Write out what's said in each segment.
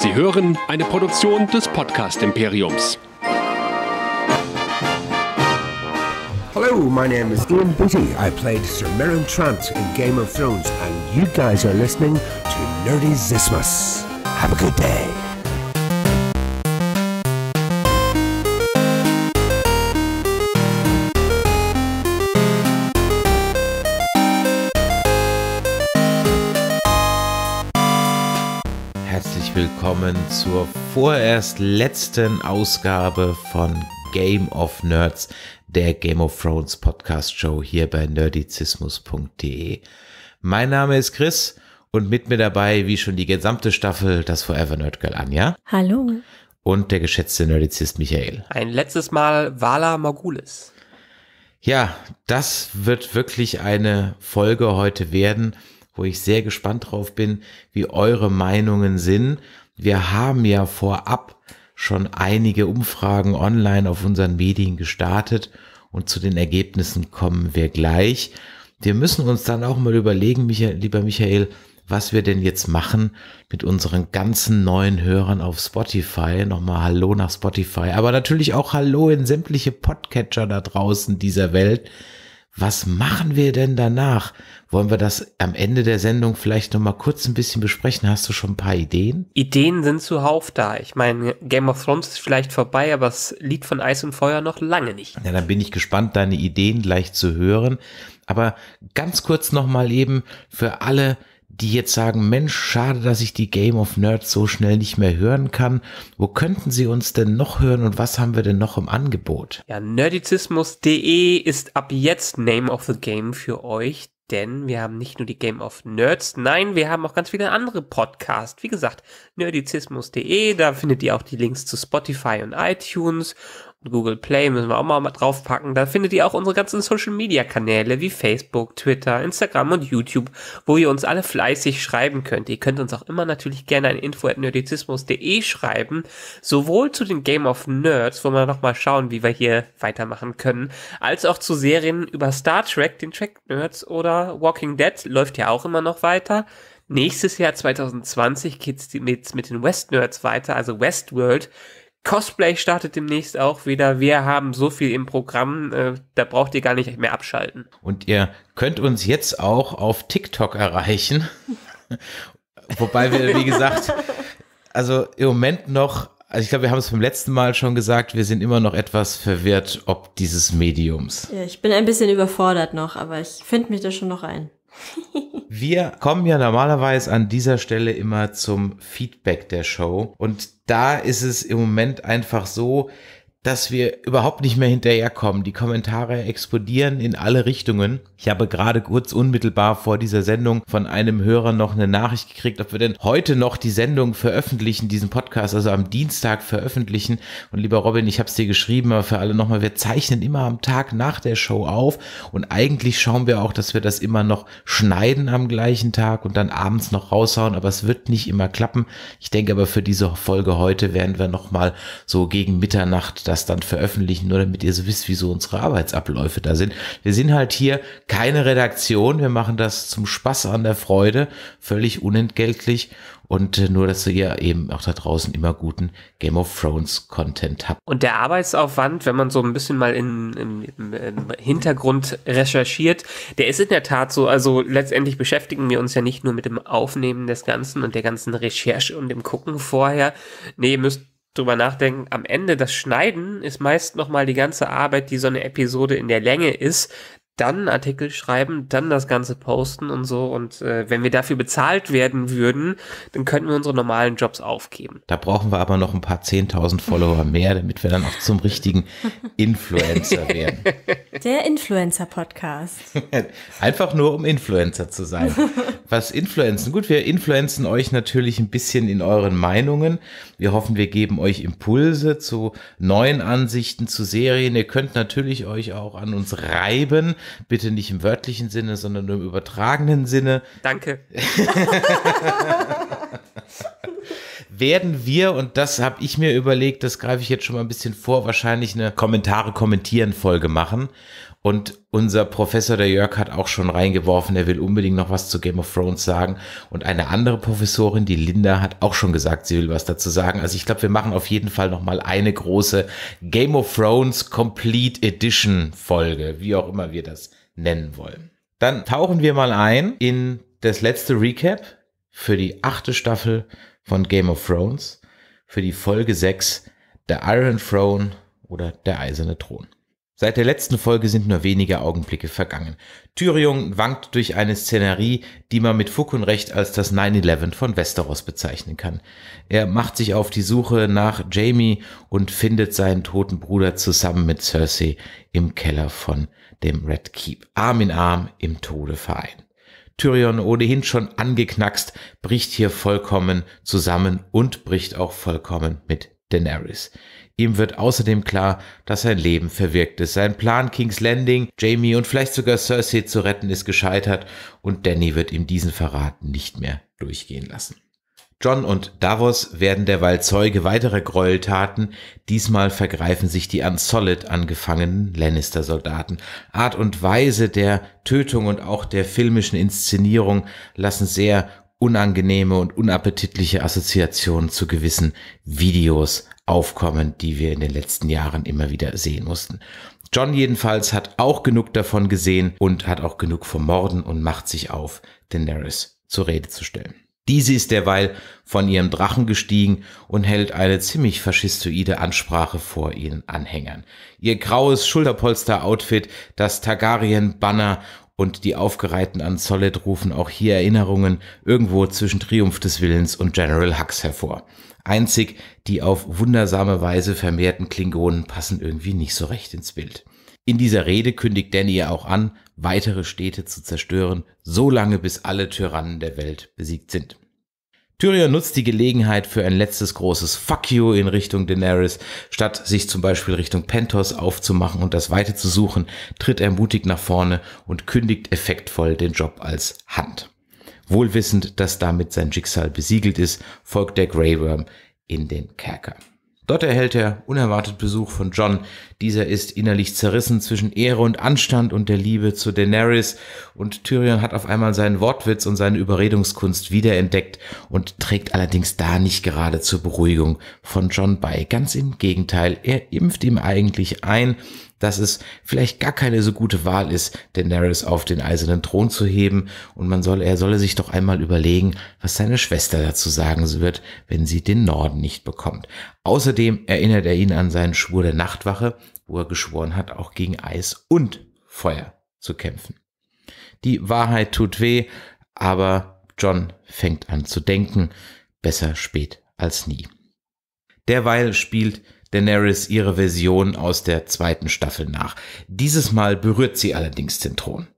Sie hören eine Produktion des Podcast Imperiums. Hello, my name is Ian Bitty. I played Sir Meryn Trant in Game of Thrones, and you guys are listening to Nerdy Zismus. Have a good day. willkommen zur vorerst letzten Ausgabe von Game of Nerds, der Game of Thrones Podcast Show hier bei nerdizismus.de. Mein Name ist Chris und mit mir dabei, wie schon die gesamte Staffel, das Forever Nerd Girl Anja. Hallo. Und der geschätzte Nerdizist Michael. Ein letztes Mal Vala Morgulis. Ja, das wird wirklich eine Folge heute werden, wo ich sehr gespannt drauf bin, wie eure Meinungen sind wir haben ja vorab schon einige Umfragen online auf unseren Medien gestartet und zu den Ergebnissen kommen wir gleich. Wir müssen uns dann auch mal überlegen, Michael, lieber Michael, was wir denn jetzt machen mit unseren ganzen neuen Hörern auf Spotify. Nochmal Hallo nach Spotify, aber natürlich auch Hallo in sämtliche Podcatcher da draußen dieser Welt. Was machen wir denn danach? Wollen wir das am Ende der Sendung vielleicht nochmal kurz ein bisschen besprechen? Hast du schon ein paar Ideen? Ideen sind zuhauf da. Ich meine, Game of Thrones ist vielleicht vorbei, aber es liegt von Eis und Feuer noch lange nicht. Ja, dann bin ich gespannt, deine Ideen gleich zu hören. Aber ganz kurz nochmal eben für alle, die jetzt sagen, Mensch, schade, dass ich die Game of Nerds so schnell nicht mehr hören kann. Wo könnten sie uns denn noch hören und was haben wir denn noch im Angebot? Ja, nerdizismus.de ist ab jetzt Name of the Game für euch. Denn wir haben nicht nur die Game of Nerds, nein, wir haben auch ganz viele andere Podcasts. Wie gesagt, nerdizismus.de, da findet ihr auch die Links zu Spotify und iTunes Google Play müssen wir auch mal draufpacken. Da findet ihr auch unsere ganzen Social Media Kanäle wie Facebook, Twitter, Instagram und YouTube, wo ihr uns alle fleißig schreiben könnt. Ihr könnt uns auch immer natürlich gerne an info.nerdizismus.de schreiben, sowohl zu den Game of Nerds, wo wir nochmal schauen, wie wir hier weitermachen können, als auch zu Serien über Star Trek, den Trek Nerds oder Walking Dead läuft ja auch immer noch weiter. Nächstes Jahr 2020 geht's mit, mit den West Nerds weiter, also Westworld Cosplay startet demnächst auch wieder. Wir haben so viel im Programm, äh, da braucht ihr gar nicht mehr abschalten. Und ihr könnt uns jetzt auch auf TikTok erreichen. Wobei wir, wie gesagt, also im Moment noch, also ich glaube, wir haben es beim letzten Mal schon gesagt, wir sind immer noch etwas verwirrt ob dieses Mediums. Ja, ich bin ein bisschen überfordert noch, aber ich finde mich da schon noch ein. Wir kommen ja normalerweise an dieser Stelle immer zum Feedback der Show. Und da ist es im Moment einfach so, dass wir überhaupt nicht mehr hinterherkommen. Die Kommentare explodieren in alle Richtungen. Ich habe gerade kurz unmittelbar vor dieser Sendung von einem Hörer noch eine Nachricht gekriegt, ob wir denn heute noch die Sendung veröffentlichen, diesen Podcast, also am Dienstag veröffentlichen. Und lieber Robin, ich habe es dir geschrieben, aber für alle nochmal, wir zeichnen immer am Tag nach der Show auf und eigentlich schauen wir auch, dass wir das immer noch schneiden am gleichen Tag und dann abends noch raushauen, aber es wird nicht immer klappen. Ich denke aber für diese Folge heute werden wir nochmal so gegen Mitternacht das dann veröffentlichen, nur damit ihr so wisst, wieso unsere Arbeitsabläufe da sind. Wir sind halt hier keine Redaktion, wir machen das zum Spaß an der Freude, völlig unentgeltlich und äh, nur, dass ihr eben auch da draußen immer guten Game of Thrones Content habt. Und der Arbeitsaufwand, wenn man so ein bisschen mal in, im, im, Hintergrund recherchiert, der ist in der Tat so, also letztendlich beschäftigen wir uns ja nicht nur mit dem Aufnehmen des Ganzen und der ganzen Recherche und dem Gucken vorher. Nee, ihr müsst drüber nachdenken, am Ende das Schneiden ist meist nochmal die ganze Arbeit, die so eine Episode in der Länge ist dann Artikel schreiben, dann das Ganze posten und so. Und äh, wenn wir dafür bezahlt werden würden, dann könnten wir unsere normalen Jobs aufgeben. Da brauchen wir aber noch ein paar 10.000 Follower mehr, damit wir dann auch zum richtigen Influencer werden. Der Influencer-Podcast. Einfach nur, um Influencer zu sein. Was Influenzen? Gut, wir influenzen euch natürlich ein bisschen in euren Meinungen. Wir hoffen, wir geben euch Impulse zu neuen Ansichten, zu Serien. Ihr könnt natürlich euch auch an uns reiben Bitte nicht im wörtlichen Sinne, sondern nur im übertragenen Sinne. Danke. werden wir, und das habe ich mir überlegt, das greife ich jetzt schon mal ein bisschen vor, wahrscheinlich eine Kommentare kommentieren Folge machen. Und unser Professor, der Jörg, hat auch schon reingeworfen, er will unbedingt noch was zu Game of Thrones sagen. Und eine andere Professorin, die Linda, hat auch schon gesagt, sie will was dazu sagen. Also ich glaube, wir machen auf jeden Fall nochmal eine große Game of Thrones Complete Edition Folge, wie auch immer wir das nennen wollen. Dann tauchen wir mal ein in das letzte Recap für die achte Staffel von Game of Thrones, für die Folge 6 The Iron Throne oder der eiserne Thron. Seit der letzten Folge sind nur wenige Augenblicke vergangen. Tyrion wankt durch eine Szenerie, die man mit Fug und Recht als das 9-11 von Westeros bezeichnen kann. Er macht sich auf die Suche nach Jamie und findet seinen toten Bruder zusammen mit Cersei im Keller von dem Red Keep, Arm in Arm im Tode vereint. Tyrion ohnehin schon angeknackst, bricht hier vollkommen zusammen und bricht auch vollkommen mit Daenerys. Ihm wird außerdem klar, dass sein Leben verwirkt ist. Sein Plan, King's Landing, Jamie und vielleicht sogar Cersei zu retten, ist gescheitert und Danny wird ihm diesen Verrat nicht mehr durchgehen lassen. John und Davos werden derweil Zeuge weiterer Gräueltaten. Diesmal vergreifen sich die an Solid angefangenen Lannister-Soldaten. Art und Weise der Tötung und auch der filmischen Inszenierung lassen sehr unangenehme und unappetitliche Assoziationen zu gewissen Videos aufkommen, die wir in den letzten Jahren immer wieder sehen mussten. John jedenfalls hat auch genug davon gesehen und hat auch genug vom Morden und macht sich auf, Daenerys zur Rede zu stellen. Diese ist derweil von ihrem Drachen gestiegen und hält eine ziemlich faschistoide Ansprache vor ihren Anhängern. Ihr graues Schulterpolster-Outfit, das Targaryen-Banner und die aufgereihten an Solid rufen auch hier Erinnerungen irgendwo zwischen Triumph des Willens und General Hux hervor. Einzig die auf wundersame Weise vermehrten Klingonen passen irgendwie nicht so recht ins Bild. In dieser Rede kündigt Danny ja auch an, weitere Städte zu zerstören, solange bis alle Tyrannen der Welt besiegt sind. Tyrion nutzt die Gelegenheit für ein letztes großes Fuck you in Richtung Daenerys. Statt sich zum Beispiel Richtung Pentos aufzumachen und das Weite zu suchen, tritt er mutig nach vorne und kündigt effektvoll den Job als Hand. Wohlwissend, dass damit sein Schicksal besiegelt ist, folgt der Grey Worm in den Kerker. Dort erhält er unerwartet Besuch von John. Dieser ist innerlich zerrissen zwischen Ehre und Anstand und der Liebe zu Daenerys und Tyrion hat auf einmal seinen Wortwitz und seine Überredungskunst wiederentdeckt und trägt allerdings da nicht gerade zur Beruhigung von John bei. Ganz im Gegenteil, er impft ihm eigentlich ein, dass es vielleicht gar keine so gute Wahl ist, Daenerys auf den eisernen Thron zu heben und man soll, er solle sich doch einmal überlegen, was seine Schwester dazu sagen wird, wenn sie den Norden nicht bekommt. Außerdem erinnert er ihn an seinen Schwur der Nachtwache, wo er geschworen hat, auch gegen Eis und Feuer zu kämpfen. Die Wahrheit tut weh, aber John fängt an zu denken, besser spät als nie. Derweil spielt Daenerys ihre Version aus der zweiten Staffel nach. Dieses Mal berührt sie allerdings den Thron.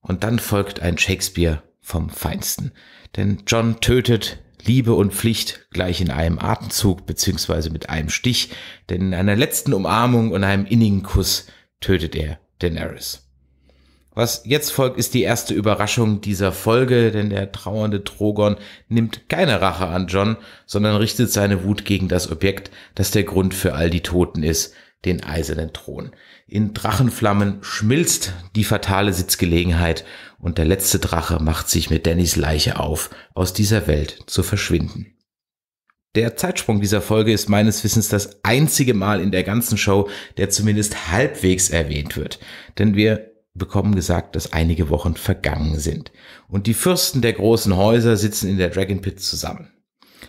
Und dann folgt ein Shakespeare vom Feinsten. Denn John tötet Liebe und Pflicht gleich in einem Atemzug beziehungsweise mit einem Stich, denn in einer letzten Umarmung und einem innigen Kuss tötet er Daenerys. Was jetzt folgt, ist die erste Überraschung dieser Folge, denn der trauernde Drogon nimmt keine Rache an John, sondern richtet seine Wut gegen das Objekt, das der Grund für all die Toten ist, den eisernen Thron. In Drachenflammen schmilzt die fatale Sitzgelegenheit und der letzte Drache macht sich mit Dannys Leiche auf, aus dieser Welt zu verschwinden. Der Zeitsprung dieser Folge ist meines Wissens das einzige Mal in der ganzen Show, der zumindest halbwegs erwähnt wird. Denn wir bekommen gesagt, dass einige Wochen vergangen sind. Und die Fürsten der großen Häuser sitzen in der Dragon Pit zusammen.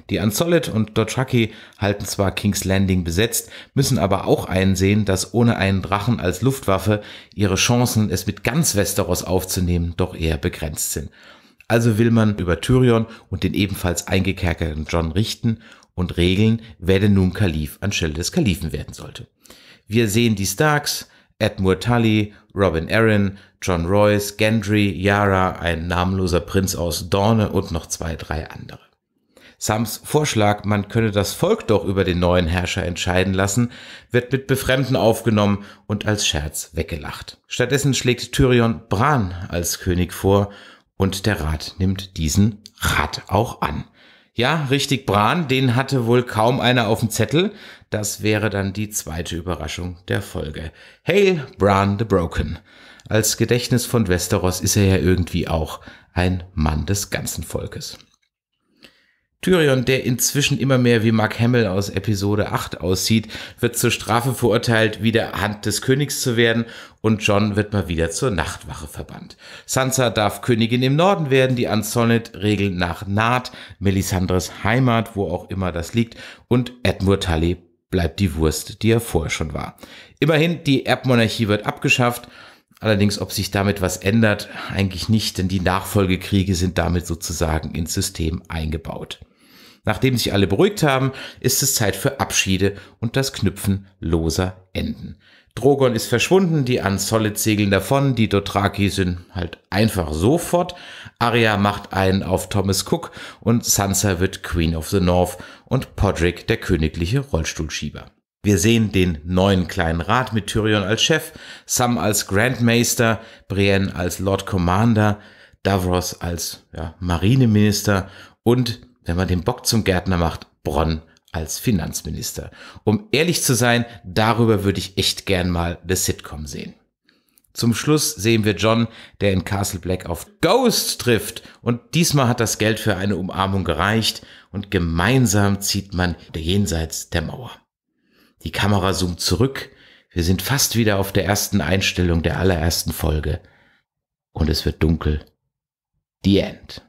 Die Unsolid und Dothraki halten zwar King's Landing besetzt, müssen aber auch einsehen, dass ohne einen Drachen als Luftwaffe ihre Chancen, es mit ganz Westeros aufzunehmen, doch eher begrenzt sind. Also will man über Tyrion und den ebenfalls eingekerkerten John richten und regeln, wer denn nun Kalif anstelle des Kalifen werden sollte. Wir sehen die Starks, Edmure Tully, Robin Aaron, John Royce, Gendry, Yara, ein namenloser Prinz aus Dorne und noch zwei, drei andere. Sams Vorschlag, man könne das Volk doch über den neuen Herrscher entscheiden lassen, wird mit Befremden aufgenommen und als Scherz weggelacht. Stattdessen schlägt Tyrion Bran als König vor und der Rat nimmt diesen Rat auch an. Ja, richtig, Bran, den hatte wohl kaum einer auf dem Zettel. Das wäre dann die zweite Überraschung der Folge. Hail Bran the Broken. Als Gedächtnis von Westeros ist er ja irgendwie auch ein Mann des ganzen Volkes. Tyrion, der inzwischen immer mehr wie Mark Hamill aus Episode 8 aussieht, wird zur Strafe verurteilt, wieder Hand des Königs zu werden und John wird mal wieder zur Nachtwache verbannt. Sansa darf Königin im Norden werden, die Unsolid regeln nach Naht, Melisandres Heimat, wo auch immer das liegt, und Edmure Tully bleibt die Wurst, die er vorher schon war. Immerhin, die Erbmonarchie wird abgeschafft. Allerdings, ob sich damit was ändert, eigentlich nicht, denn die Nachfolgekriege sind damit sozusagen ins System eingebaut. Nachdem sich alle beruhigt haben, ist es Zeit für Abschiede und das Knüpfen loser Enden. Drogon ist verschwunden, die Unsolid segeln davon, die Dothraki sind halt einfach sofort. fort. Arya macht einen auf Thomas Cook und Sansa wird Queen of the North und Podrick, der königliche Rollstuhlschieber. Wir sehen den neuen kleinen Rat mit Tyrion als Chef, Sam als Grandmaster, Brienne als Lord Commander, Davros als ja, Marineminister und, wenn man den Bock zum Gärtner macht, Bronn als Finanzminister. Um ehrlich zu sein, darüber würde ich echt gern mal das Sitcom sehen. Zum Schluss sehen wir John, der in Castle Black auf Ghost trifft und diesmal hat das Geld für eine Umarmung gereicht und gemeinsam zieht man jenseits der Mauer. Die Kamera zoomt zurück, wir sind fast wieder auf der ersten Einstellung der allerersten Folge und es wird dunkel. The End.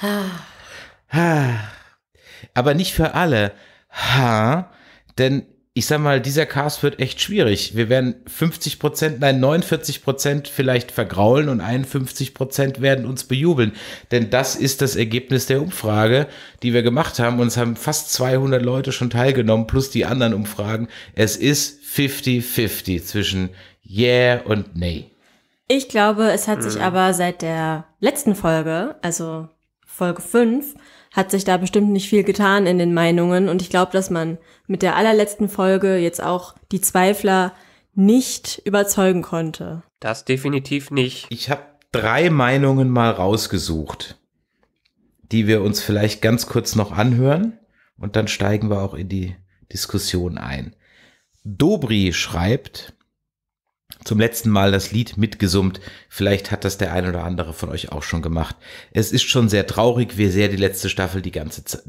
Ah. Ah. Aber nicht für alle. Ha. Denn ich sag mal, dieser Cast wird echt schwierig. Wir werden 50 Prozent, nein, 49 Prozent vielleicht vergraulen und 51 Prozent werden uns bejubeln. Denn das ist das Ergebnis der Umfrage, die wir gemacht haben. Uns haben fast 200 Leute schon teilgenommen, plus die anderen Umfragen. Es ist 50-50 zwischen Yeah und Nee. Ich glaube, es hat sich mhm. aber seit der letzten Folge, also Folge 5, hat sich da bestimmt nicht viel getan in den Meinungen. Und ich glaube, dass man mit der allerletzten Folge jetzt auch die Zweifler nicht überzeugen konnte. Das definitiv nicht. Ich habe drei Meinungen mal rausgesucht, die wir uns vielleicht ganz kurz noch anhören und dann steigen wir auch in die Diskussion ein. Dobri schreibt, zum letzten Mal das Lied mitgesummt. Vielleicht hat das der ein oder andere von euch auch schon gemacht. Es ist schon sehr traurig, wie sehr die letzte Staffel die ganze Zeit.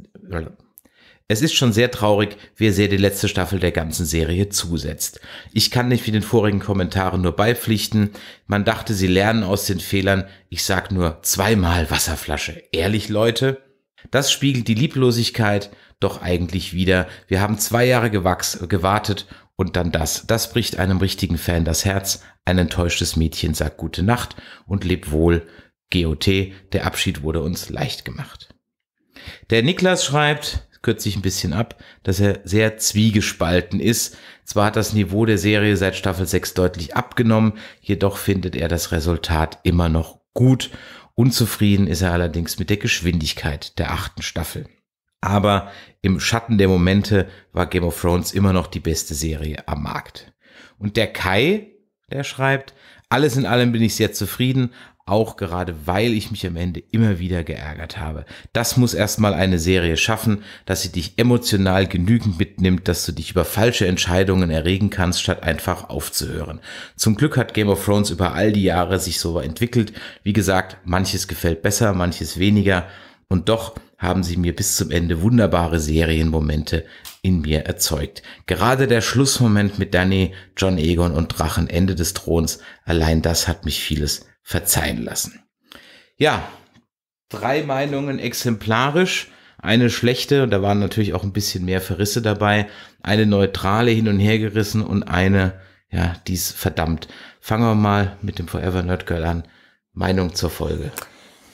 Es ist schon sehr traurig, wie sehr die letzte Staffel der ganzen Serie zusetzt. Ich kann nicht wie den vorigen Kommentaren nur beipflichten. Man dachte, sie lernen aus den Fehlern. Ich sag nur zweimal Wasserflasche. Ehrlich, Leute? Das spiegelt die Lieblosigkeit doch eigentlich wieder. Wir haben zwei Jahre gewachs gewartet und dann das. Das bricht einem richtigen Fan das Herz. Ein enttäuschtes Mädchen sagt gute Nacht und lebt wohl. GOT, der Abschied wurde uns leicht gemacht. Der Niklas schreibt, kürze ich ein bisschen ab, dass er sehr zwiegespalten ist. Zwar hat das Niveau der Serie seit Staffel 6 deutlich abgenommen, jedoch findet er das Resultat immer noch gut. Unzufrieden ist er allerdings mit der Geschwindigkeit der achten Staffel. Aber im Schatten der Momente war Game of Thrones immer noch die beste Serie am Markt. Und der Kai, der schreibt, alles in allem bin ich sehr zufrieden, auch gerade weil ich mich am Ende immer wieder geärgert habe. Das muss erstmal eine Serie schaffen, dass sie dich emotional genügend mitnimmt, dass du dich über falsche Entscheidungen erregen kannst, statt einfach aufzuhören. Zum Glück hat Game of Thrones über all die Jahre sich so entwickelt. Wie gesagt, manches gefällt besser, manches weniger. Und doch haben sie mir bis zum Ende wunderbare Serienmomente in mir erzeugt. Gerade der Schlussmoment mit Danny, John Egon und Drachen, Ende des Throns, allein das hat mich vieles verzeihen lassen. Ja, drei Meinungen exemplarisch. Eine schlechte, und da waren natürlich auch ein bisschen mehr Verrisse dabei, eine neutrale hin und her gerissen und eine, ja, dies verdammt. Fangen wir mal mit dem Forever Nerd Girl an. Meinung zur Folge.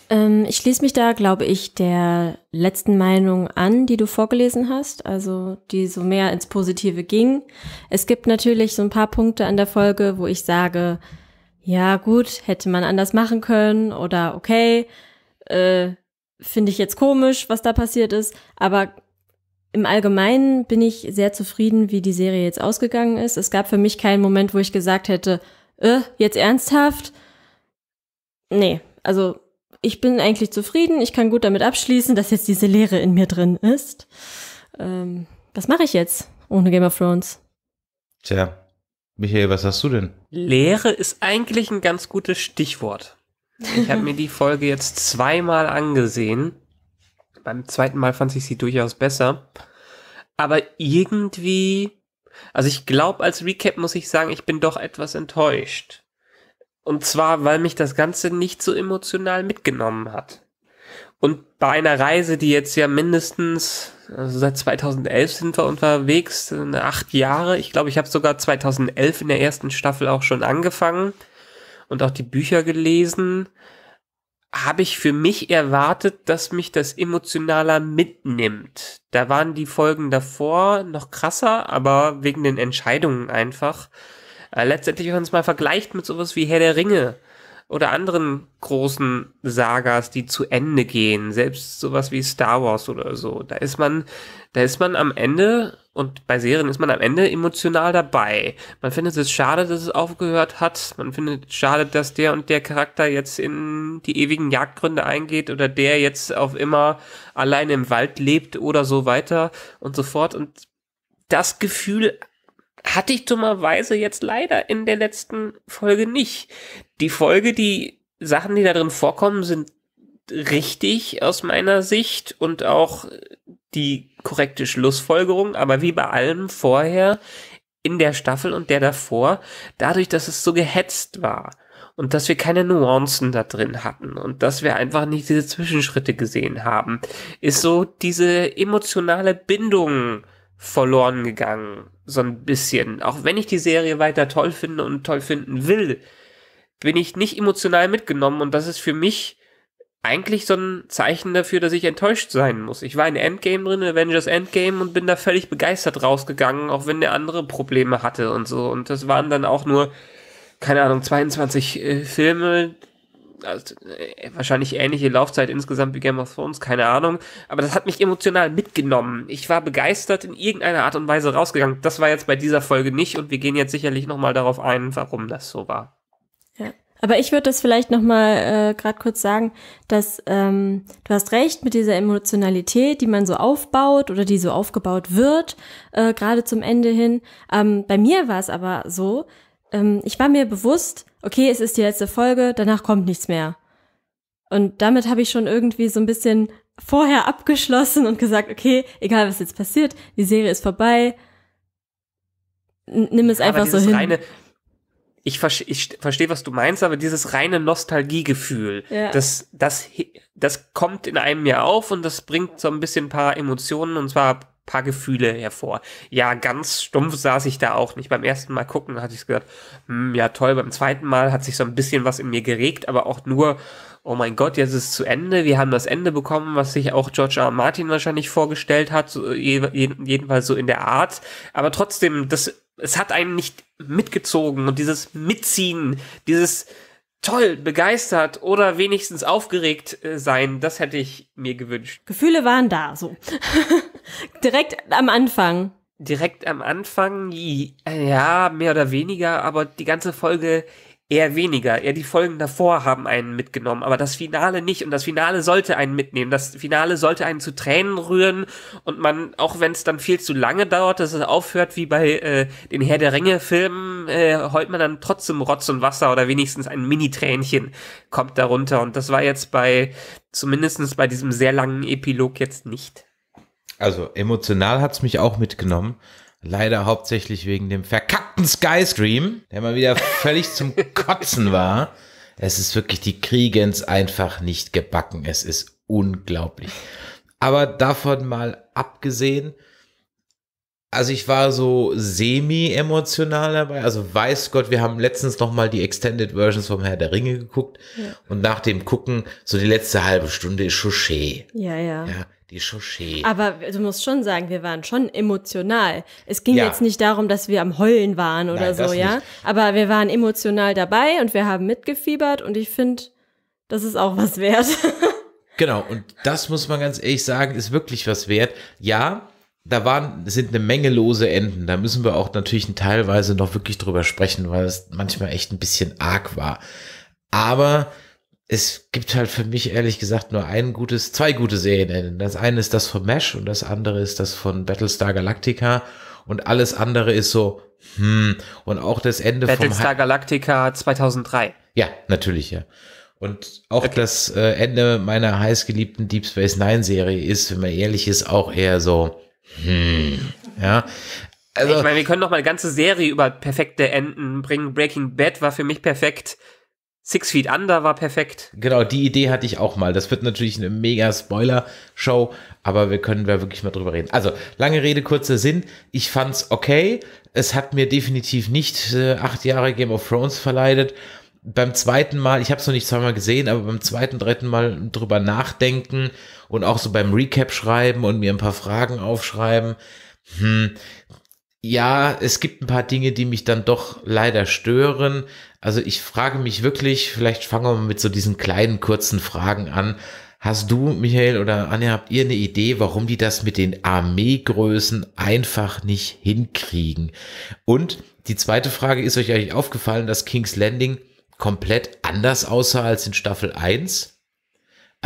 Ähm, ich schließe mich da, glaube ich, der letzten Meinung an, die du vorgelesen hast, also die so mehr ins Positive ging. Es gibt natürlich so ein paar Punkte an der Folge, wo ich sage, ja gut, hätte man anders machen können oder okay, äh, finde ich jetzt komisch, was da passiert ist, aber im Allgemeinen bin ich sehr zufrieden, wie die Serie jetzt ausgegangen ist. Es gab für mich keinen Moment, wo ich gesagt hätte, äh, jetzt ernsthaft? Nee, also ich bin eigentlich zufrieden, ich kann gut damit abschließen, dass jetzt diese Leere in mir drin ist. Ähm, was mache ich jetzt ohne Game of Thrones? Tja, Michael, was hast du denn? Leere ist eigentlich ein ganz gutes Stichwort. Ich habe mir die Folge jetzt zweimal angesehen. Beim zweiten Mal fand ich sie durchaus besser. Aber irgendwie, also ich glaube, als Recap muss ich sagen, ich bin doch etwas enttäuscht. Und zwar, weil mich das Ganze nicht so emotional mitgenommen hat. Und bei einer Reise, die jetzt ja mindestens, also seit 2011 sind wir unterwegs, acht Jahre. Ich glaube, ich habe sogar 2011 in der ersten Staffel auch schon angefangen und auch die Bücher gelesen. Habe ich für mich erwartet, dass mich das emotionaler mitnimmt. Da waren die Folgen davor noch krasser, aber wegen den Entscheidungen einfach äh, letztendlich, wenn man es mal vergleicht mit sowas wie Herr der Ringe oder anderen großen Sagas, die zu Ende gehen, selbst sowas wie Star Wars oder so, da ist man, da ist man am Ende und bei Serien ist man am Ende emotional dabei. Man findet es schade, dass es aufgehört hat. Man findet es schade, dass der und der Charakter jetzt in die ewigen Jagdgründe eingeht oder der jetzt auf immer allein im Wald lebt oder so weiter und so fort. Und das Gefühl hatte ich dummerweise jetzt leider in der letzten Folge nicht. Die Folge, die Sachen, die da drin vorkommen, sind richtig aus meiner Sicht und auch äh, die korrekte Schlussfolgerung, aber wie bei allem vorher in der Staffel und der davor, dadurch, dass es so gehetzt war und dass wir keine Nuancen da drin hatten und dass wir einfach nicht diese Zwischenschritte gesehen haben, ist so diese emotionale Bindung verloren gegangen so ein bisschen. Auch wenn ich die Serie weiter toll finde und toll finden will, bin ich nicht emotional mitgenommen und das ist für mich eigentlich so ein Zeichen dafür, dass ich enttäuscht sein muss. Ich war in Endgame drin, Avengers Endgame und bin da völlig begeistert rausgegangen, auch wenn der andere Probleme hatte und so. Und das waren dann auch nur, keine Ahnung, 22 äh, Filme, also, äh, wahrscheinlich ähnliche Laufzeit insgesamt wie Game of Thrones, keine Ahnung. Aber das hat mich emotional mitgenommen. Ich war begeistert in irgendeiner Art und Weise rausgegangen. Das war jetzt bei dieser Folge nicht und wir gehen jetzt sicherlich nochmal darauf ein, warum das so war. Ja. Aber ich würde das vielleicht nochmal äh, gerade kurz sagen, dass ähm, du hast recht mit dieser Emotionalität, die man so aufbaut oder die so aufgebaut wird, äh, gerade zum Ende hin. Ähm, bei mir war es aber so, ähm, ich war mir bewusst, okay, es ist die letzte Folge, danach kommt nichts mehr. Und damit habe ich schon irgendwie so ein bisschen vorher abgeschlossen und gesagt, okay, egal was jetzt passiert, die Serie ist vorbei, nimm es ja, einfach so hin. Reine, ich, ver ich verstehe, was du meinst, aber dieses reine Nostalgiegefühl, ja. das, das, das kommt in einem ja auf und das bringt so ein bisschen ein paar Emotionen und zwar paar Gefühle hervor. Ja, ganz stumpf saß ich da auch nicht. Beim ersten Mal gucken hatte ich gesagt, hm, ja toll, beim zweiten Mal hat sich so ein bisschen was in mir geregt, aber auch nur, oh mein Gott, jetzt ist es zu Ende. Wir haben das Ende bekommen, was sich auch George R. R. Martin wahrscheinlich vorgestellt hat, so, jedenfalls so in der Art. Aber trotzdem, das, es hat einen nicht mitgezogen und dieses Mitziehen, dieses toll, begeistert oder wenigstens aufgeregt äh, sein, das hätte ich mir gewünscht. Gefühle waren da, so. Direkt am Anfang. Direkt am Anfang, ja, mehr oder weniger, aber die ganze Folge eher weniger. Eher die Folgen davor haben einen mitgenommen, aber das Finale nicht. Und das Finale sollte einen mitnehmen. Das Finale sollte einen zu Tränen rühren und man, auch wenn es dann viel zu lange dauert, dass es aufhört wie bei äh, den Herr der Ringe-Filmen, äh, heult man dann trotzdem Rotz und Wasser oder wenigstens ein Mini-Tränchen kommt darunter. Und das war jetzt bei, zumindestens bei diesem sehr langen Epilog jetzt nicht. Also emotional hat es mich auch mitgenommen. Leider hauptsächlich wegen dem verkackten Skystream, der mal wieder völlig zum Kotzen war. Es ist wirklich, die kriegen's einfach nicht gebacken. Es ist unglaublich. Aber davon mal abgesehen, also ich war so semi-emotional dabei. Also weiß Gott, wir haben letztens noch mal die Extended Versions vom Herr der Ringe geguckt ja. und nach dem Gucken so die letzte halbe Stunde ist Chouché. Ja, ja, ja, die Chaussee. Aber du musst schon sagen, wir waren schon emotional. Es ging ja. jetzt nicht darum, dass wir am Heulen waren oder Nein, so, ja. Nicht. Aber wir waren emotional dabei und wir haben mitgefiebert und ich finde, das ist auch was wert. genau, und das muss man ganz ehrlich sagen, ist wirklich was wert. Ja, da waren, sind eine Menge lose Enden. Da müssen wir auch natürlich teilweise noch wirklich drüber sprechen, weil es manchmal echt ein bisschen arg war. Aber es gibt halt für mich ehrlich gesagt nur ein gutes, zwei gute Serienenden. Das eine ist das von Mesh und das andere ist das von Battlestar Galactica und alles andere ist so, hm, und auch das Ende Battlestar von Battlestar Galactica 2003. Ja, natürlich, ja. Und auch okay. das äh, Ende meiner heißgeliebten Deep Space Nine Serie ist, wenn man ehrlich ist, auch eher so, hm, ja. Also, ich meine, wir können doch mal eine ganze Serie über perfekte Enden bringen. Breaking Bad war für mich perfekt. Six Feet Under war perfekt. Genau, die Idee hatte ich auch mal. Das wird natürlich eine mega Spoiler-Show, aber wir können da wirklich mal drüber reden. Also, lange Rede, kurzer Sinn. Ich fand's okay. Es hat mir definitiv nicht äh, acht Jahre Game of Thrones verleidet. Beim zweiten Mal, ich habe es noch nicht zweimal gesehen, aber beim zweiten, dritten Mal drüber nachdenken und auch so beim Recap schreiben und mir ein paar Fragen aufschreiben. Hm, ja, es gibt ein paar Dinge, die mich dann doch leider stören. Also ich frage mich wirklich, vielleicht fangen wir mal mit so diesen kleinen, kurzen Fragen an. Hast du, Michael oder Anja, habt ihr eine Idee, warum die das mit den Armeegrößen einfach nicht hinkriegen? Und die zweite Frage, ist euch eigentlich aufgefallen, dass King's Landing komplett anders aussah als in Staffel 1?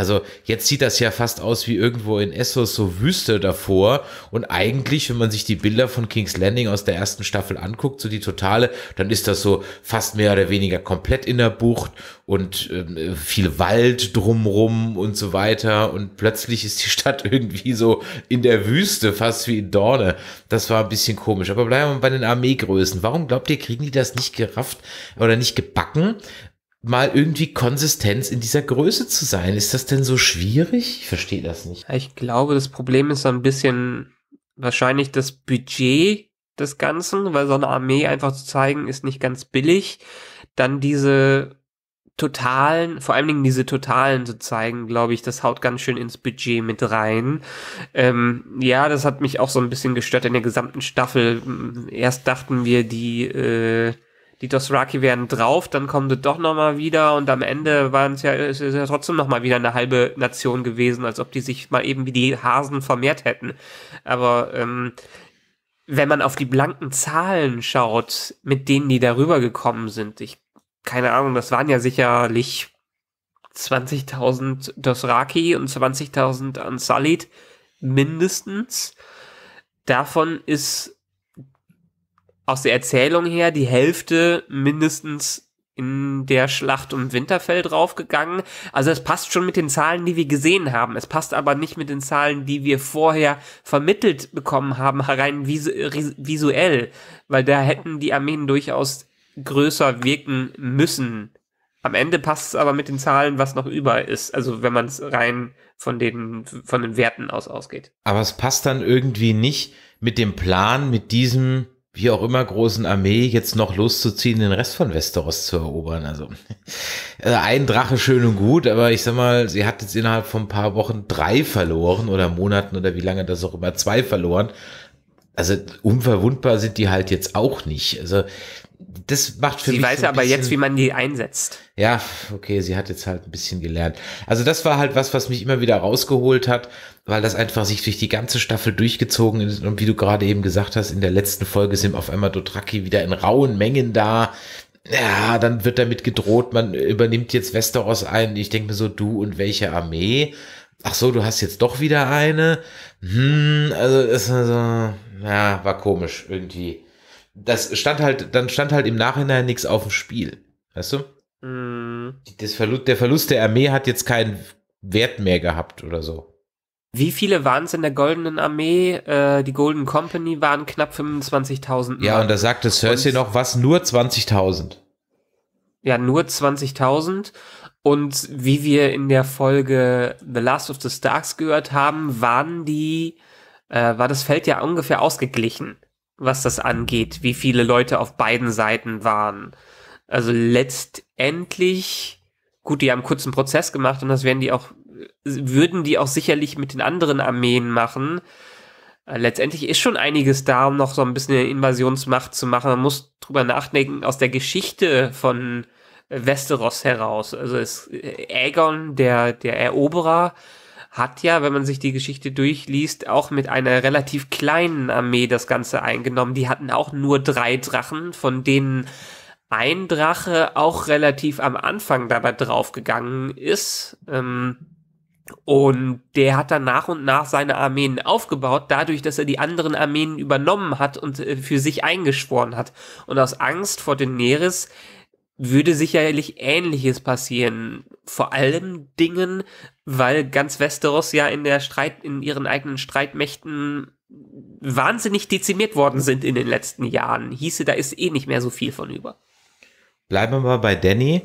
Also jetzt sieht das ja fast aus wie irgendwo in Essos so Wüste davor. Und eigentlich, wenn man sich die Bilder von King's Landing aus der ersten Staffel anguckt, so die totale, dann ist das so fast mehr oder weniger komplett in der Bucht und äh, viel Wald drumrum und so weiter. Und plötzlich ist die Stadt irgendwie so in der Wüste, fast wie in Dorne. Das war ein bisschen komisch. Aber bleiben wir bei den Armeegrößen. Warum glaubt ihr, kriegen die das nicht gerafft oder nicht gebacken, mal irgendwie Konsistenz in dieser Größe zu sein. Ist das denn so schwierig? Ich verstehe das nicht. Ich glaube, das Problem ist so ein bisschen wahrscheinlich das Budget des Ganzen, weil so eine Armee einfach zu zeigen ist nicht ganz billig. Dann diese totalen, vor allen Dingen diese totalen zu zeigen, glaube ich, das haut ganz schön ins Budget mit rein. Ähm, ja, das hat mich auch so ein bisschen gestört in der gesamten Staffel. Erst dachten wir, die äh, die Dosraki werden drauf, dann kommen sie doch nochmal wieder und am Ende waren es ja, ist, ist ja trotzdem nochmal wieder eine halbe Nation gewesen, als ob die sich mal eben wie die Hasen vermehrt hätten. Aber ähm, wenn man auf die blanken Zahlen schaut, mit denen die darüber gekommen sind, ich, keine Ahnung, das waren ja sicherlich 20.000 Dosraki und 20.000 Unsullied mindestens. Davon ist aus der Erzählung her die Hälfte mindestens in der Schlacht um Winterfell draufgegangen. Also es passt schon mit den Zahlen, die wir gesehen haben. Es passt aber nicht mit den Zahlen, die wir vorher vermittelt bekommen haben, rein visu visuell. Weil da hätten die Armeen durchaus größer wirken müssen. Am Ende passt es aber mit den Zahlen, was noch über ist. Also wenn man es rein von den, von den Werten aus ausgeht. Aber es passt dann irgendwie nicht mit dem Plan, mit diesem wie auch immer großen Armee jetzt noch loszuziehen, den Rest von Westeros zu erobern. Also äh, ein Drache schön und gut, aber ich sag mal, sie hat jetzt innerhalb von ein paar Wochen drei verloren oder Monaten oder wie lange das auch immer zwei verloren. Also unverwundbar sind die halt jetzt auch nicht. Also das macht für sie mich. Sie weiß so aber jetzt, wie man die einsetzt. Ja, okay, sie hat jetzt halt ein bisschen gelernt. Also das war halt was, was mich immer wieder rausgeholt hat, weil das einfach sich durch die ganze Staffel durchgezogen ist. Und wie du gerade eben gesagt hast, in der letzten Folge sind auf einmal Dotraki wieder in rauen Mengen da. Ja, dann wird damit gedroht, man übernimmt jetzt Westeros ein. Ich denke mir so, du und welche Armee? ach so, du hast jetzt doch wieder eine. Hm, also ist so, also, ja, war komisch irgendwie. Das stand halt, dann stand halt im Nachhinein nichts auf dem Spiel. Weißt du? Mm. Das Verlust, der Verlust der Armee hat jetzt keinen Wert mehr gehabt oder so. Wie viele waren es in der Goldenen Armee? Äh, die Golden Company waren knapp 25.000. Ja, und da sagte Cersei und noch was, nur 20.000. Ja, nur 20.000. Und wie wir in der Folge The Last of the Starks gehört haben, waren die, äh, war das Feld ja ungefähr ausgeglichen, was das angeht, wie viele Leute auf beiden Seiten waren. Also letztendlich, gut, die haben kurz einen Prozess gemacht und das werden die auch, würden die auch sicherlich mit den anderen Armeen machen. Äh, letztendlich ist schon einiges da, um noch so ein bisschen eine Invasionsmacht zu machen. Man muss drüber nachdenken, aus der Geschichte von Westeros heraus. Also es, Aegon, der, der Eroberer, hat ja, wenn man sich die Geschichte durchliest, auch mit einer relativ kleinen Armee das Ganze eingenommen. Die hatten auch nur drei Drachen, von denen ein Drache auch relativ am Anfang dabei draufgegangen ist. Ähm, und der hat dann nach und nach seine Armeen aufgebaut, dadurch, dass er die anderen Armeen übernommen hat und äh, für sich eingeschworen hat. Und aus Angst vor den Daenerys würde sicherlich Ähnliches passieren. Vor allen Dingen, weil ganz Westeros ja in der Streit, in ihren eigenen Streitmächten wahnsinnig dezimiert worden sind in den letzten Jahren. Hieße, da ist eh nicht mehr so viel von über. Bleiben wir mal bei Danny,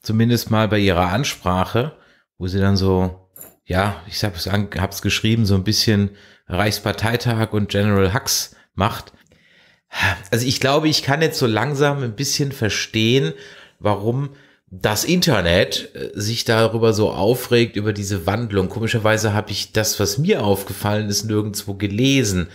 zumindest mal bei ihrer Ansprache, wo sie dann so, ja, ich hab's, hab's geschrieben, so ein bisschen Reichsparteitag und General Hux macht also ich glaube, ich kann jetzt so langsam ein bisschen verstehen, warum das Internet äh, sich darüber so aufregt, über diese Wandlung. Komischerweise habe ich das, was mir aufgefallen ist, nirgendwo gelesen.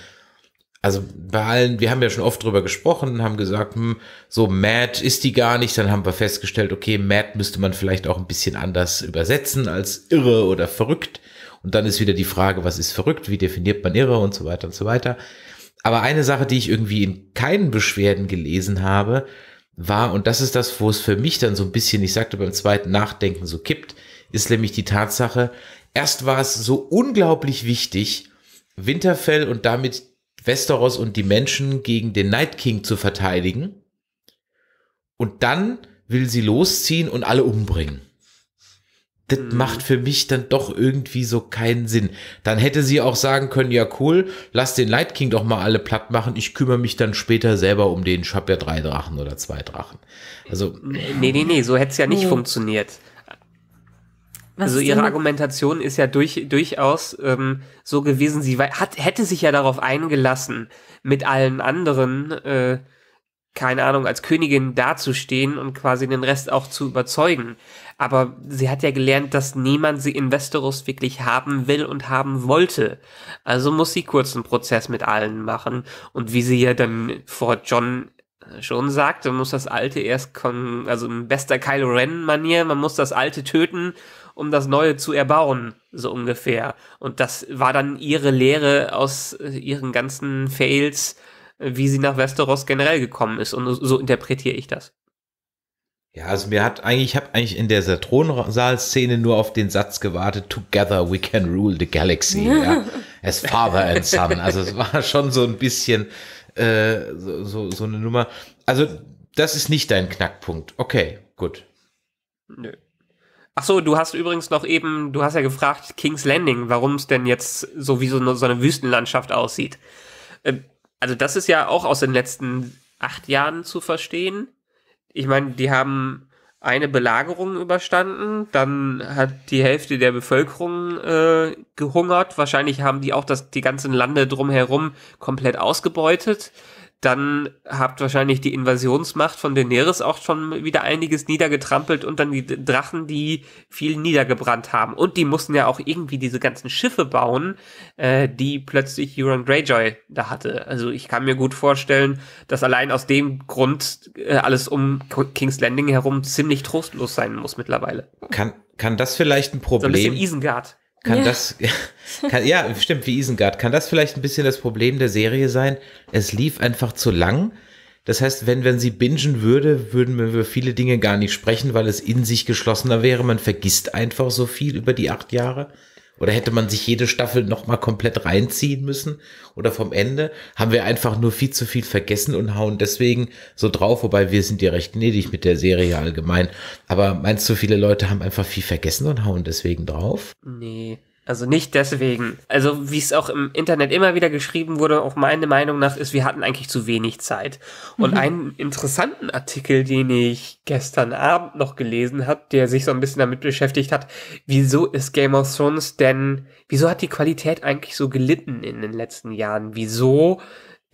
Also bei allen, wir haben ja schon oft drüber gesprochen, haben gesagt, hm, so Mad ist die gar nicht. Dann haben wir festgestellt, okay, Mad müsste man vielleicht auch ein bisschen anders übersetzen als irre oder verrückt. Und dann ist wieder die Frage, was ist verrückt, wie definiert man irre und so weiter und so weiter. Aber eine Sache, die ich irgendwie in keinen Beschwerden gelesen habe, war, und das ist das, wo es für mich dann so ein bisschen, ich sagte beim zweiten Nachdenken so kippt, ist nämlich die Tatsache, erst war es so unglaublich wichtig, Winterfell und damit Westeros und die Menschen gegen den Night King zu verteidigen. Und dann will sie losziehen und alle umbringen das mhm. macht für mich dann doch irgendwie so keinen Sinn. Dann hätte sie auch sagen können, ja cool, lass den Light King doch mal alle platt machen, ich kümmere mich dann später selber um den, ich habe ja drei Drachen oder zwei Drachen. Also Nee, nee, nee, so hätte es ja nicht oh. funktioniert. Was also ihre Argumentation ist ja durch, durchaus ähm, so gewesen, sie hat, hätte sich ja darauf eingelassen, mit allen anderen äh, keine Ahnung, als Königin dazustehen und quasi den Rest auch zu überzeugen. Aber sie hat ja gelernt, dass niemand sie in Westeros wirklich haben will und haben wollte. Also muss sie kurz einen Prozess mit allen machen. Und wie sie ja dann vor John äh, schon sagte, muss das Alte erst, kommen, also in bester Kylo Ren-Manier, man muss das Alte töten, um das Neue zu erbauen, so ungefähr. Und das war dann ihre Lehre aus äh, ihren ganzen Fails, wie sie nach Westeros generell gekommen ist. Und so interpretiere ich das. Ja, also mir hat eigentlich, ich habe eigentlich in der Thronsaal-Szene nur auf den Satz gewartet, Together we can rule the galaxy. ja. As father and son. Also es war schon so ein bisschen äh, so, so, so eine Nummer. Also das ist nicht dein Knackpunkt. Okay, gut. Nö. Ach so, du hast übrigens noch eben, du hast ja gefragt, King's Landing, warum es denn jetzt so wie so so eine Wüstenlandschaft aussieht. Ähm, also das ist ja auch aus den letzten acht Jahren zu verstehen. Ich meine, die haben eine Belagerung überstanden, dann hat die Hälfte der Bevölkerung äh, gehungert. Wahrscheinlich haben die auch das, die ganzen Lande drumherum komplett ausgebeutet dann habt wahrscheinlich die Invasionsmacht von Daenerys auch schon wieder einiges niedergetrampelt und dann die Drachen, die viel niedergebrannt haben. Und die mussten ja auch irgendwie diese ganzen Schiffe bauen, äh, die plötzlich Euron Greyjoy da hatte. Also ich kann mir gut vorstellen, dass allein aus dem Grund äh, alles um King's Landing herum ziemlich trostlos sein muss mittlerweile. Kann, kann das vielleicht ein Problem? So ein bisschen Isengard. Kann ja. das, kann, ja, stimmt, wie Isengard. Kann das vielleicht ein bisschen das Problem der Serie sein? Es lief einfach zu lang. Das heißt, wenn, wenn sie bingen würde, würden wir über viele Dinge gar nicht sprechen, weil es in sich geschlossener wäre. Man vergisst einfach so viel über die acht Jahre. Oder hätte man sich jede Staffel nochmal komplett reinziehen müssen? Oder vom Ende haben wir einfach nur viel zu viel vergessen und hauen deswegen so drauf, wobei wir sind ja recht gnädig mit der Serie allgemein. Aber meinst du, viele Leute haben einfach viel vergessen und hauen deswegen drauf? Nee. Also nicht deswegen. Also wie es auch im Internet immer wieder geschrieben wurde, auch meine Meinung nach ist, wir hatten eigentlich zu wenig Zeit. Und mhm. einen interessanten Artikel, den ich gestern Abend noch gelesen habe, der sich so ein bisschen damit beschäftigt hat, wieso ist Game of Thrones denn, wieso hat die Qualität eigentlich so gelitten in den letzten Jahren? Wieso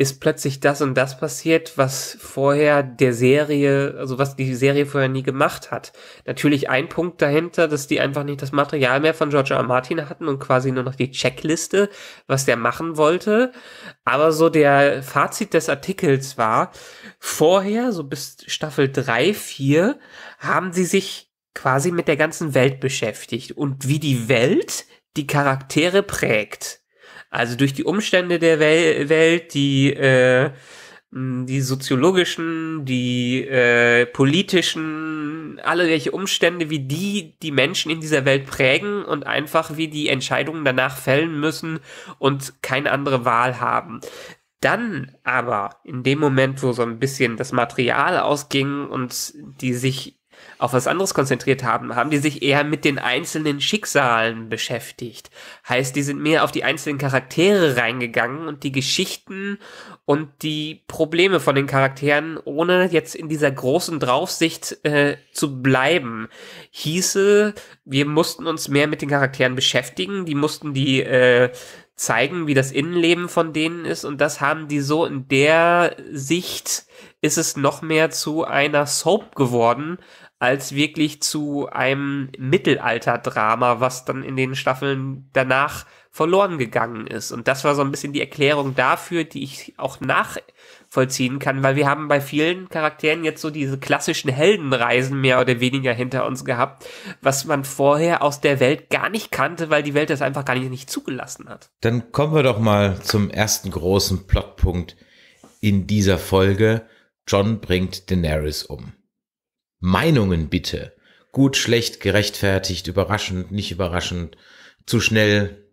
ist plötzlich das und das passiert, was vorher der Serie, also was die Serie vorher nie gemacht hat. Natürlich ein Punkt dahinter, dass die einfach nicht das Material mehr von George R. R. Martin hatten und quasi nur noch die Checkliste, was der machen wollte. Aber so der Fazit des Artikels war, vorher, so bis Staffel 3, 4, haben sie sich quasi mit der ganzen Welt beschäftigt und wie die Welt die Charaktere prägt. Also durch die Umstände der Wel Welt, die, äh, die soziologischen, die äh, politischen, alle welche Umstände, wie die die Menschen in dieser Welt prägen und einfach wie die Entscheidungen danach fällen müssen und keine andere Wahl haben. Dann aber in dem Moment, wo so ein bisschen das Material ausging und die sich auf was anderes konzentriert haben, haben die sich eher mit den einzelnen Schicksalen beschäftigt. Heißt, die sind mehr auf die einzelnen Charaktere reingegangen und die Geschichten und die Probleme von den Charakteren, ohne jetzt in dieser großen Draufsicht äh, zu bleiben. Hieße, wir mussten uns mehr mit den Charakteren beschäftigen, die mussten die äh, zeigen, wie das Innenleben von denen ist und das haben die so in der Sicht ist es noch mehr zu einer Soap geworden als wirklich zu einem Mittelalterdrama, was dann in den Staffeln danach verloren gegangen ist. Und das war so ein bisschen die Erklärung dafür, die ich auch nachvollziehen kann, weil wir haben bei vielen Charakteren jetzt so diese klassischen Heldenreisen mehr oder weniger hinter uns gehabt, was man vorher aus der Welt gar nicht kannte, weil die Welt das einfach gar nicht, nicht zugelassen hat. Dann kommen wir doch mal zum ersten großen Plotpunkt in dieser Folge. John bringt Daenerys um. Meinungen bitte. Gut, schlecht, gerechtfertigt, überraschend, nicht überraschend, zu schnell.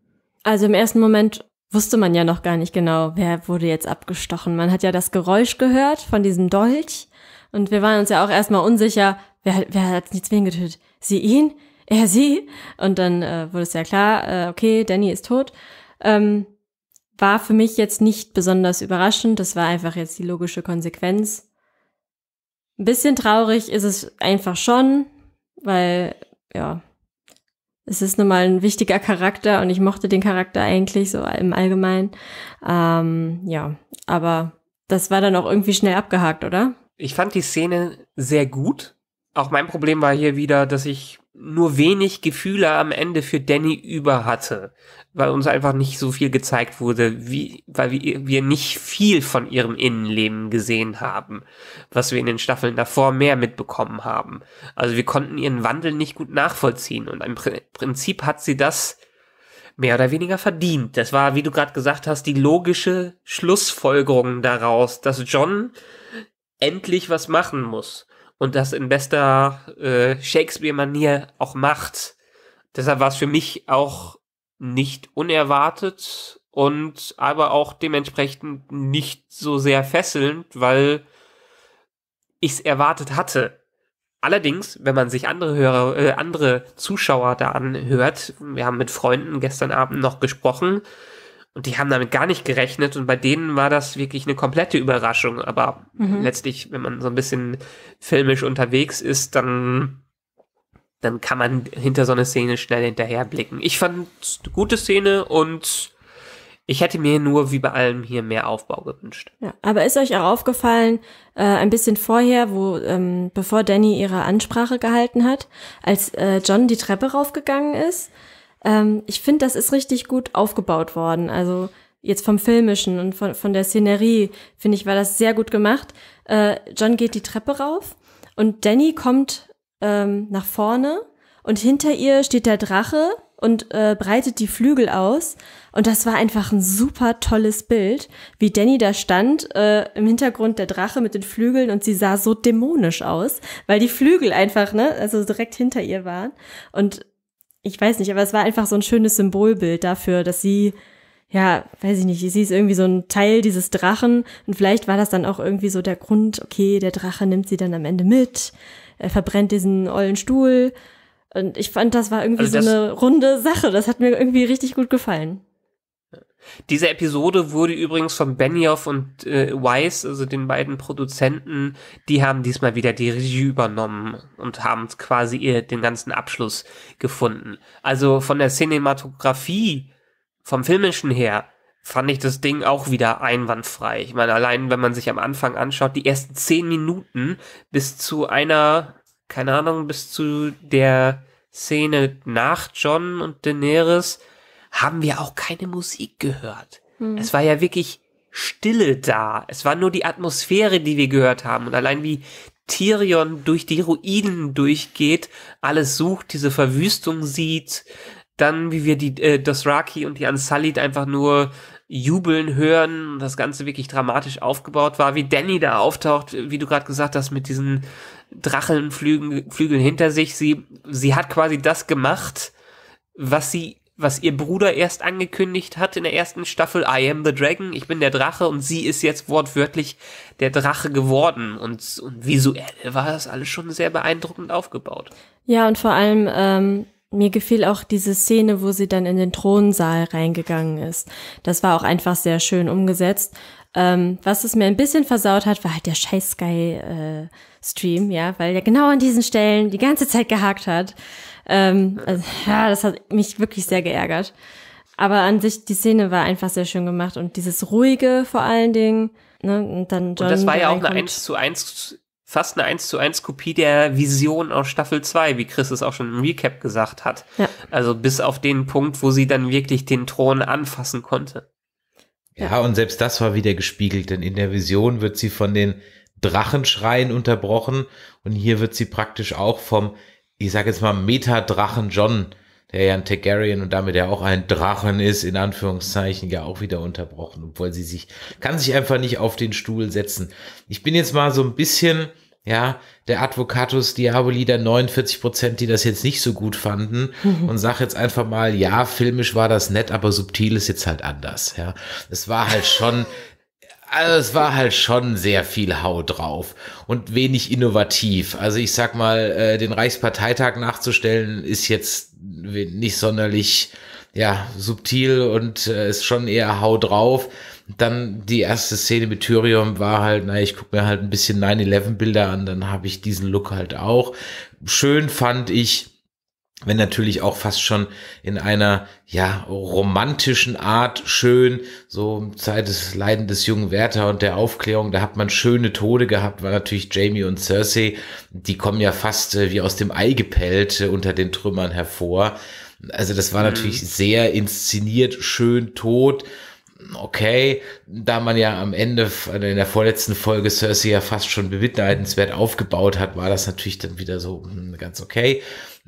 Also im ersten Moment wusste man ja noch gar nicht genau, wer wurde jetzt abgestochen. Man hat ja das Geräusch gehört von diesem Dolch und wir waren uns ja auch erstmal unsicher, wer, wer hat jetzt wen getötet? Sie ihn? Er sie? Und dann äh, wurde es ja klar, äh, okay, Danny ist tot. Ähm, war für mich jetzt nicht besonders überraschend. Das war einfach jetzt die logische Konsequenz. Ein bisschen traurig ist es einfach schon, weil, ja, es ist nun mal ein wichtiger Charakter und ich mochte den Charakter eigentlich so im Allgemeinen. Ähm, ja, aber das war dann auch irgendwie schnell abgehakt, oder? Ich fand die Szene sehr gut. Auch mein Problem war hier wieder, dass ich nur wenig Gefühle am Ende für Danny über hatte, weil uns einfach nicht so viel gezeigt wurde, wie, weil wir, nicht viel von ihrem Innenleben gesehen haben, was wir in den Staffeln davor mehr mitbekommen haben. Also wir konnten ihren Wandel nicht gut nachvollziehen und im Prinzip hat sie das mehr oder weniger verdient. Das war, wie du gerade gesagt hast, die logische Schlussfolgerung daraus, dass John endlich was machen muss und das in bester äh, Shakespeare-Manier auch macht. Deshalb war es für mich auch nicht unerwartet und aber auch dementsprechend nicht so sehr fesselnd, weil ich es erwartet hatte. Allerdings, wenn man sich andere Hörer, äh, andere Zuschauer da anhört, wir haben mit Freunden gestern Abend noch gesprochen, und die haben damit gar nicht gerechnet und bei denen war das wirklich eine komplette Überraschung. Aber mhm. letztlich, wenn man so ein bisschen filmisch unterwegs ist, dann, dann kann man hinter so eine Szene schnell hinterherblicken. Ich fand eine gute Szene und ich hätte mir nur wie bei allem hier mehr Aufbau gewünscht. Ja, aber ist euch auch aufgefallen, äh, ein bisschen vorher, wo ähm, bevor Danny ihre Ansprache gehalten hat, als äh, John die Treppe raufgegangen ist, ähm, ich finde, das ist richtig gut aufgebaut worden. Also jetzt vom Filmischen und von, von der Szenerie, finde ich, war das sehr gut gemacht. Äh, John geht die Treppe rauf und Danny kommt ähm, nach vorne und hinter ihr steht der Drache und äh, breitet die Flügel aus. Und das war einfach ein super tolles Bild, wie Danny da stand, äh, im Hintergrund der Drache mit den Flügeln und sie sah so dämonisch aus, weil die Flügel einfach, ne, also direkt hinter ihr waren. Und ich weiß nicht, aber es war einfach so ein schönes Symbolbild dafür, dass sie, ja, weiß ich nicht, sie ist irgendwie so ein Teil dieses Drachen und vielleicht war das dann auch irgendwie so der Grund, okay, der Drache nimmt sie dann am Ende mit, er äh, verbrennt diesen ollen Stuhl und ich fand, das war irgendwie also das, so eine runde Sache, das hat mir irgendwie richtig gut gefallen. Diese Episode wurde übrigens von Benioff und äh, Weiss, also den beiden Produzenten, die haben diesmal wieder die Regie übernommen und haben quasi ihr den ganzen Abschluss gefunden. Also von der Cinematografie, vom filmischen her, fand ich das Ding auch wieder einwandfrei. Ich meine, allein wenn man sich am Anfang anschaut, die ersten zehn Minuten bis zu einer, keine Ahnung, bis zu der Szene nach John und Daenerys, haben wir auch keine Musik gehört. Hm. Es war ja wirklich Stille da. Es war nur die Atmosphäre, die wir gehört haben. Und allein wie Tyrion durch die Ruinen durchgeht, alles sucht, diese Verwüstung sieht, dann wie wir die äh, Dosraki und die Ansalit einfach nur jubeln hören das Ganze wirklich dramatisch aufgebaut war, wie Danny da auftaucht, wie du gerade gesagt hast, mit diesen Drachenflügeln Flügeln hinter sich. Sie, sie hat quasi das gemacht, was sie was ihr Bruder erst angekündigt hat in der ersten Staffel, I am the Dragon, ich bin der Drache und sie ist jetzt wortwörtlich der Drache geworden und, und visuell war das alles schon sehr beeindruckend aufgebaut. Ja, und vor allem, ähm, mir gefiel auch diese Szene, wo sie dann in den Thronsaal reingegangen ist. Das war auch einfach sehr schön umgesetzt. Ähm, was es mir ein bisschen versaut hat, war halt der scheiß Sky äh, Stream, ja, weil der genau an diesen Stellen die ganze Zeit gehakt hat. Ähm, also, ja, das hat mich wirklich sehr geärgert. Aber an sich, die Szene war einfach sehr schön gemacht und dieses Ruhige vor allen Dingen. Ne? Und, dann John, und das war ja auch eine 1 zu 1, fast eine 1 zu 1 Kopie der Vision aus Staffel 2, wie Chris es auch schon im Recap gesagt hat. Ja. Also bis auf den Punkt, wo sie dann wirklich den Thron anfassen konnte. Ja, und selbst das war wieder gespiegelt, denn in der Vision wird sie von den Drachenschreien unterbrochen und hier wird sie praktisch auch vom ich sage jetzt mal, Meta-Drachen John, der ja ein Targaryen und damit ja auch ein Drachen ist, in Anführungszeichen, ja auch wieder unterbrochen, obwohl sie sich, kann sich einfach nicht auf den Stuhl setzen. Ich bin jetzt mal so ein bisschen, ja, der Advocatus Diaboli der 49 Prozent, die das jetzt nicht so gut fanden mhm. und sag jetzt einfach mal, ja, filmisch war das nett, aber subtil ist jetzt halt anders, ja. Es war halt schon also es war halt schon sehr viel Hau drauf und wenig innovativ. Also ich sag mal, äh, den Reichsparteitag nachzustellen ist jetzt nicht sonderlich ja subtil und äh, ist schon eher Hau drauf. Dann die erste Szene mit Thyrium war halt, naja, ich guck mir halt ein bisschen 9-11-Bilder an, dann habe ich diesen Look halt auch. Schön fand ich, wenn natürlich auch fast schon in einer ja romantischen Art schön so Zeit des Leiden des jungen Werther und der Aufklärung da hat man schöne Tode gehabt war natürlich Jamie und Cersei die kommen ja fast äh, wie aus dem Ei gepellt äh, unter den Trümmern hervor also das war mhm. natürlich sehr inszeniert schön tot okay, da man ja am Ende äh, in der vorletzten Folge Cersei ja fast schon bemitleidenswert aufgebaut hat, war das natürlich dann wieder so hm, ganz okay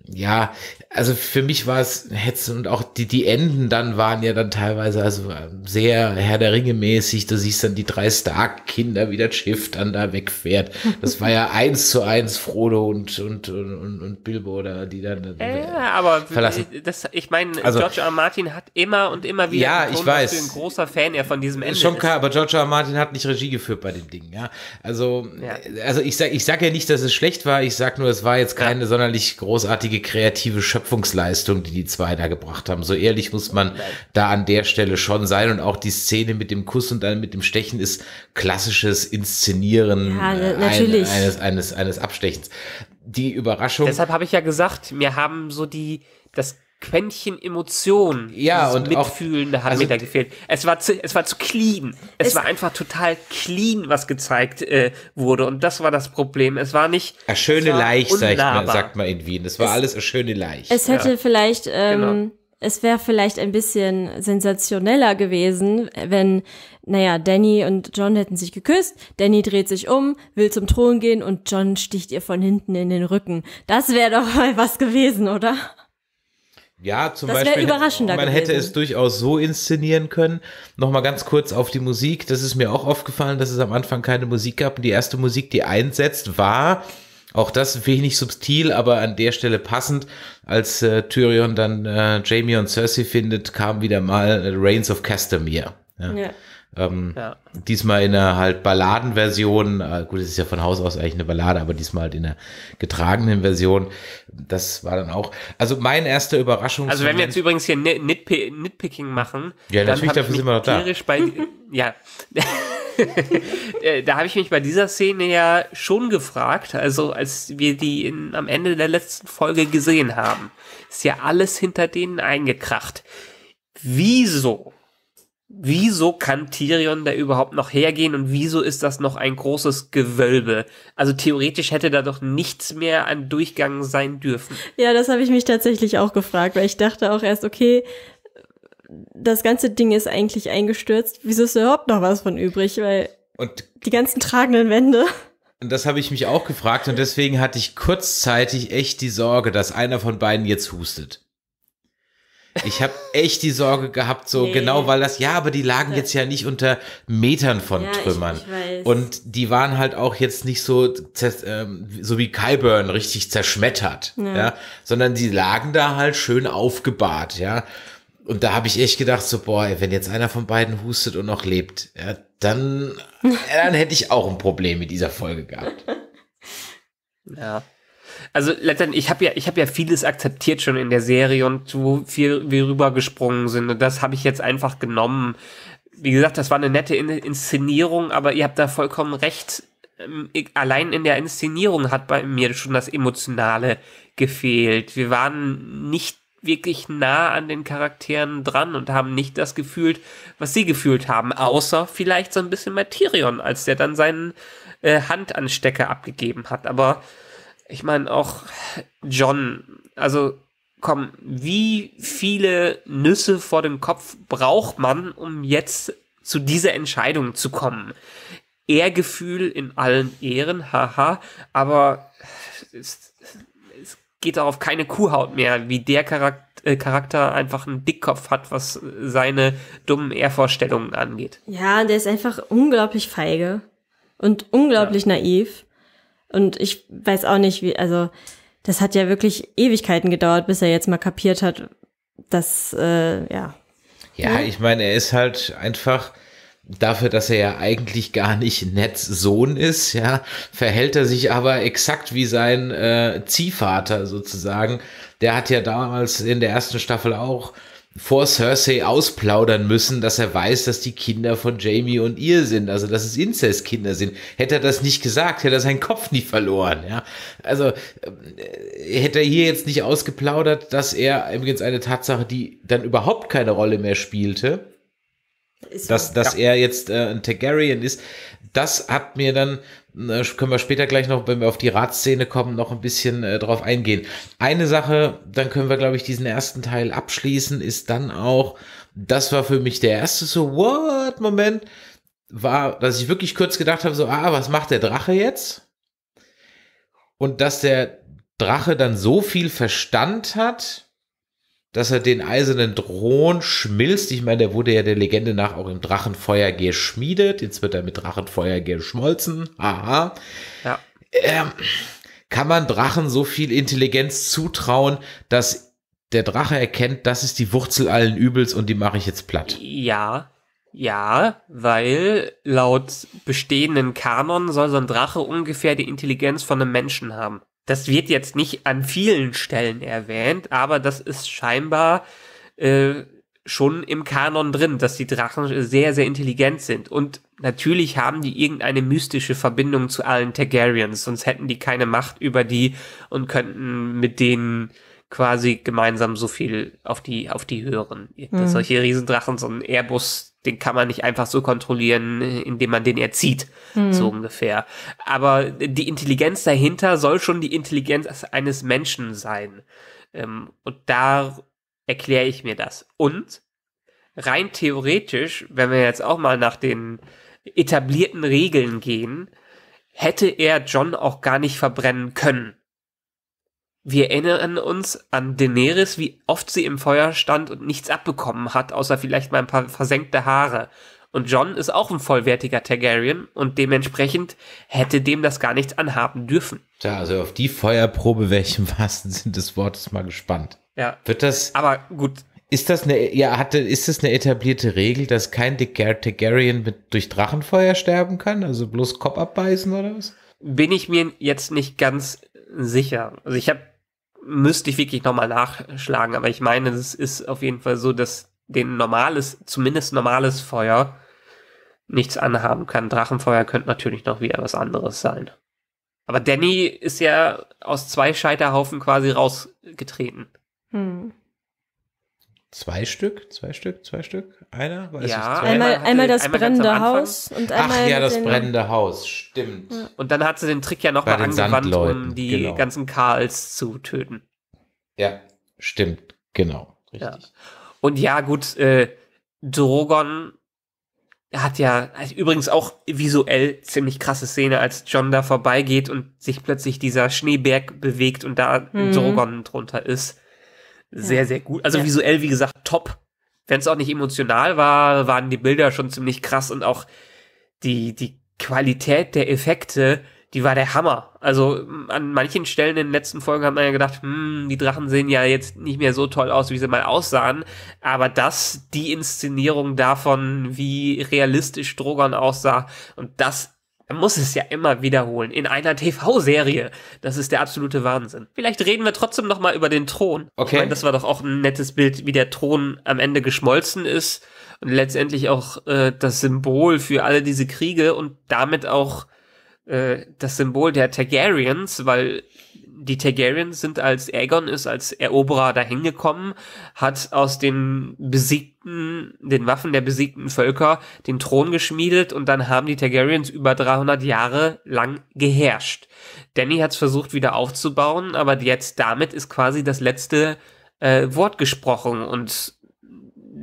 ja, also für mich war es Hetzen und auch die, die Enden dann waren ja dann teilweise also ähm, sehr Herr der Ringe mäßig, da siehst dann die drei Stark-Kinder, wie das Schiff dann da wegfährt. Das war ja eins zu eins Frodo und, und, und, und Bilbo oder die dann. Äh, ja, aber verlassen. Äh, das, ich meine, also, George R. R. Martin hat immer und immer wieder. Ja, Ton, ich weiß. Dass du ein großer Fan ja von diesem Ende. Schon klar, aber George R. R. Martin hat nicht Regie geführt bei dem Ding, ja. Also, ja. Äh, also ich sag, ich sag ja nicht, dass es schlecht war, ich sag nur, es war jetzt keine ja. sonderlich großartige großartige kreative Schöpfungsleistung, die die zwei da gebracht haben. So ehrlich muss man da an der Stelle schon sein. Und auch die Szene mit dem Kuss und dann mit dem Stechen ist klassisches Inszenieren ja, ein, eines, eines, eines Abstechens. Die Überraschung. Deshalb habe ich ja gesagt, mir haben so die, das Quäntchen Emotion, ja, und Mitfühlen, da hat also, mir da gefehlt. Es war zu, es war zu clean. Es, es war einfach total clean, was gezeigt äh, wurde. Und das war das Problem. Es war nicht. A schöne ich mal, sagt man in Wien. Das war es, alles a schöne Leicht. Es hätte ja. vielleicht, genau. ähm, genau. es wäre vielleicht ein bisschen sensationeller gewesen, wenn, naja, Danny und John hätten sich geküsst, Danny dreht sich um, will zum Thron gehen und John sticht ihr von hinten in den Rücken. Das wäre doch mal was gewesen, oder? Ja, zum das Beispiel. Überraschender man gewesen. hätte es durchaus so inszenieren können. Nochmal ganz kurz auf die Musik. Das ist mir auch aufgefallen, dass es am Anfang keine Musik gab. Und die erste Musik, die einsetzt, war auch das wenig subtil, aber an der Stelle passend. Als äh, Tyrion dann äh, Jamie und Cersei findet, kam wieder mal Reigns of Castamere. Ja. ja. Ähm, ja. Diesmal in einer halt Balladenversion, äh, gut, es ist ja von Haus aus eigentlich eine Ballade, aber diesmal halt in einer getragenen Version. Das war dann auch, also mein erster Überraschung. Also wenn wir jetzt übrigens hier Nitp Nitpicking machen. Ja, natürlich, dafür sind wir noch da. Bei, ja. Äh, da habe ich mich bei dieser Szene ja schon gefragt, also als wir die in, am Ende der letzten Folge gesehen haben, ist ja alles hinter denen eingekracht. Wieso wieso kann Tyrion da überhaupt noch hergehen und wieso ist das noch ein großes Gewölbe? Also theoretisch hätte da doch nichts mehr an Durchgang sein dürfen. Ja, das habe ich mich tatsächlich auch gefragt, weil ich dachte auch erst, okay, das ganze Ding ist eigentlich eingestürzt. Wieso ist überhaupt noch was von übrig? Weil und die ganzen tragenden Wände. Und das habe ich mich auch gefragt und deswegen hatte ich kurzzeitig echt die Sorge, dass einer von beiden jetzt hustet. Ich habe echt die Sorge gehabt, so nee. genau, weil das, ja, aber die lagen jetzt ja nicht unter Metern von ja, Trümmern. Ich, ich und die waren halt auch jetzt nicht so, ähm, so wie Kyburn richtig zerschmettert, ja. ja, sondern die lagen da halt schön aufgebahrt, ja. Und da habe ich echt gedacht, so, boah, ey, wenn jetzt einer von beiden hustet und noch lebt, ja, dann, dann hätte ich auch ein Problem mit dieser Folge gehabt. Ja also letztendlich, ich habe ja, ich habe ja vieles akzeptiert schon in der Serie und wo viel wir rübergesprungen sind. Und das habe ich jetzt einfach genommen. Wie gesagt, das war eine nette in Inszenierung, aber ihr habt da vollkommen recht. Ähm, ich, allein in der Inszenierung hat bei mir schon das Emotionale gefehlt. Wir waren nicht wirklich nah an den Charakteren dran und haben nicht das gefühlt, was sie gefühlt haben, außer vielleicht so ein bisschen Materion, als der dann seinen äh, Handanstecker abgegeben hat. Aber ich meine auch John, also komm, wie viele Nüsse vor dem Kopf braucht man, um jetzt zu dieser Entscheidung zu kommen? Ehrgefühl in allen Ehren, haha, aber es, es geht darauf keine Kuhhaut mehr, wie der äh, Charakter, einfach einen Dickkopf hat, was seine dummen Ehrvorstellungen angeht. Ja, der ist einfach unglaublich feige und unglaublich ja. naiv. Und ich weiß auch nicht, wie, also das hat ja wirklich Ewigkeiten gedauert, bis er jetzt mal kapiert hat, dass, äh, ja. Ja, ich meine, er ist halt einfach dafür, dass er ja eigentlich gar nicht Nets Sohn ist, ja, verhält er sich aber exakt wie sein äh, Ziehvater sozusagen. Der hat ja damals in der ersten Staffel auch vor Cersei ausplaudern müssen, dass er weiß, dass die Kinder von Jamie und ihr sind, also dass es Inzestkinder sind. Hätte er das nicht gesagt, hätte er seinen Kopf nie verloren. Ja? Also äh, hätte er hier jetzt nicht ausgeplaudert, dass er übrigens eine Tatsache, die dann überhaupt keine Rolle mehr spielte, ist dass, dass ja. er jetzt äh, ein Targaryen ist, das hat mir dann, äh, können wir später gleich noch, wenn wir auf die Radszene kommen, noch ein bisschen äh, drauf eingehen. Eine Sache, dann können wir, glaube ich, diesen ersten Teil abschließen, ist dann auch, das war für mich der erste so, what, Moment, war, dass ich wirklich kurz gedacht habe, so, ah, was macht der Drache jetzt? Und dass der Drache dann so viel Verstand hat, dass er den eisernen Thron schmilzt. Ich meine, der wurde ja der Legende nach auch im Drachenfeuer geschmiedet. Jetzt wird er mit Drachenfeuer geschmolzen. Aha. Ja. Ähm, kann man Drachen so viel Intelligenz zutrauen, dass der Drache erkennt, das ist die Wurzel allen Übels und die mache ich jetzt platt? Ja. Ja, weil laut bestehenden Kanon soll so ein Drache ungefähr die Intelligenz von einem Menschen haben. Das wird jetzt nicht an vielen Stellen erwähnt, aber das ist scheinbar äh, schon im Kanon drin, dass die Drachen sehr, sehr intelligent sind. Und natürlich haben die irgendeine mystische Verbindung zu allen Targaryens, sonst hätten die keine Macht über die und könnten mit denen quasi gemeinsam so viel auf die, auf die höheren. Mhm. Solche Riesendrachen, so ein Airbus, den kann man nicht einfach so kontrollieren, indem man den erzieht, mhm. so ungefähr. Aber die Intelligenz dahinter soll schon die Intelligenz eines Menschen sein. Ähm, und da erkläre ich mir das. Und rein theoretisch, wenn wir jetzt auch mal nach den etablierten Regeln gehen, hätte er John auch gar nicht verbrennen können. Wir erinnern uns an Daenerys, wie oft sie im Feuer stand und nichts abbekommen hat, außer vielleicht mal ein paar versenkte Haare. Und John ist auch ein vollwertiger Targaryen und dementsprechend hätte dem das gar nichts anhaben dürfen. Tja, also auf die Feuerprobe wäre ich im wahrsten Sinne des Wortes mal gespannt. Ja. Wird das. Aber gut. Ist das eine, ja, hatte, ist das eine etablierte Regel, dass kein Targaryen mit, durch Drachenfeuer sterben kann? Also bloß Kopf abbeißen oder was? Bin ich mir jetzt nicht ganz sicher. Also ich habe, müsste ich wirklich nochmal nachschlagen, aber ich meine, es ist auf jeden Fall so, dass den normales, zumindest normales Feuer nichts anhaben kann. Drachenfeuer könnte natürlich noch wieder was anderes sein. Aber Danny ist ja aus zwei Scheiterhaufen quasi rausgetreten. Hm. Zwei Stück, zwei Stück, zwei Stück, einer? Weiß ja, ich, einmal, einmal das einmal brennende Haus und einmal. Ach ja, das brennende Haus, stimmt. Ja. Und dann hat sie den Trick ja nochmal angewandt, um die genau. ganzen Karls zu töten. Ja, stimmt, genau, richtig. Ja. Und ja, gut, äh, Drogon hat ja hat also übrigens auch visuell ziemlich krasse Szene, als John da vorbeigeht und sich plötzlich dieser Schneeberg bewegt und da hm. Drogon drunter ist sehr, ja. sehr gut. Also ja. visuell, wie gesagt, top. Wenn es auch nicht emotional war, waren die Bilder schon ziemlich krass und auch die, die Qualität der Effekte, die war der Hammer. Also an manchen Stellen in den letzten Folgen hat man ja gedacht, hm, die Drachen sehen ja jetzt nicht mehr so toll aus, wie sie mal aussahen. Aber das, die Inszenierung davon, wie realistisch Drogon aussah und das er muss es ja immer wiederholen in einer TV-Serie. Das ist der absolute Wahnsinn. Vielleicht reden wir trotzdem nochmal über den Thron. Okay. Ich mein, das war doch auch ein nettes Bild, wie der Thron am Ende geschmolzen ist und letztendlich auch äh, das Symbol für alle diese Kriege und damit auch äh, das Symbol der Targaryens, weil die Targaryens sind, als Aegon ist, als Eroberer dahin gekommen, hat aus den besiegten, den Waffen der besiegten Völker den Thron geschmiedet und dann haben die Targaryens über 300 Jahre lang geherrscht. Danny hat es versucht wieder aufzubauen, aber jetzt damit ist quasi das letzte äh, Wort gesprochen und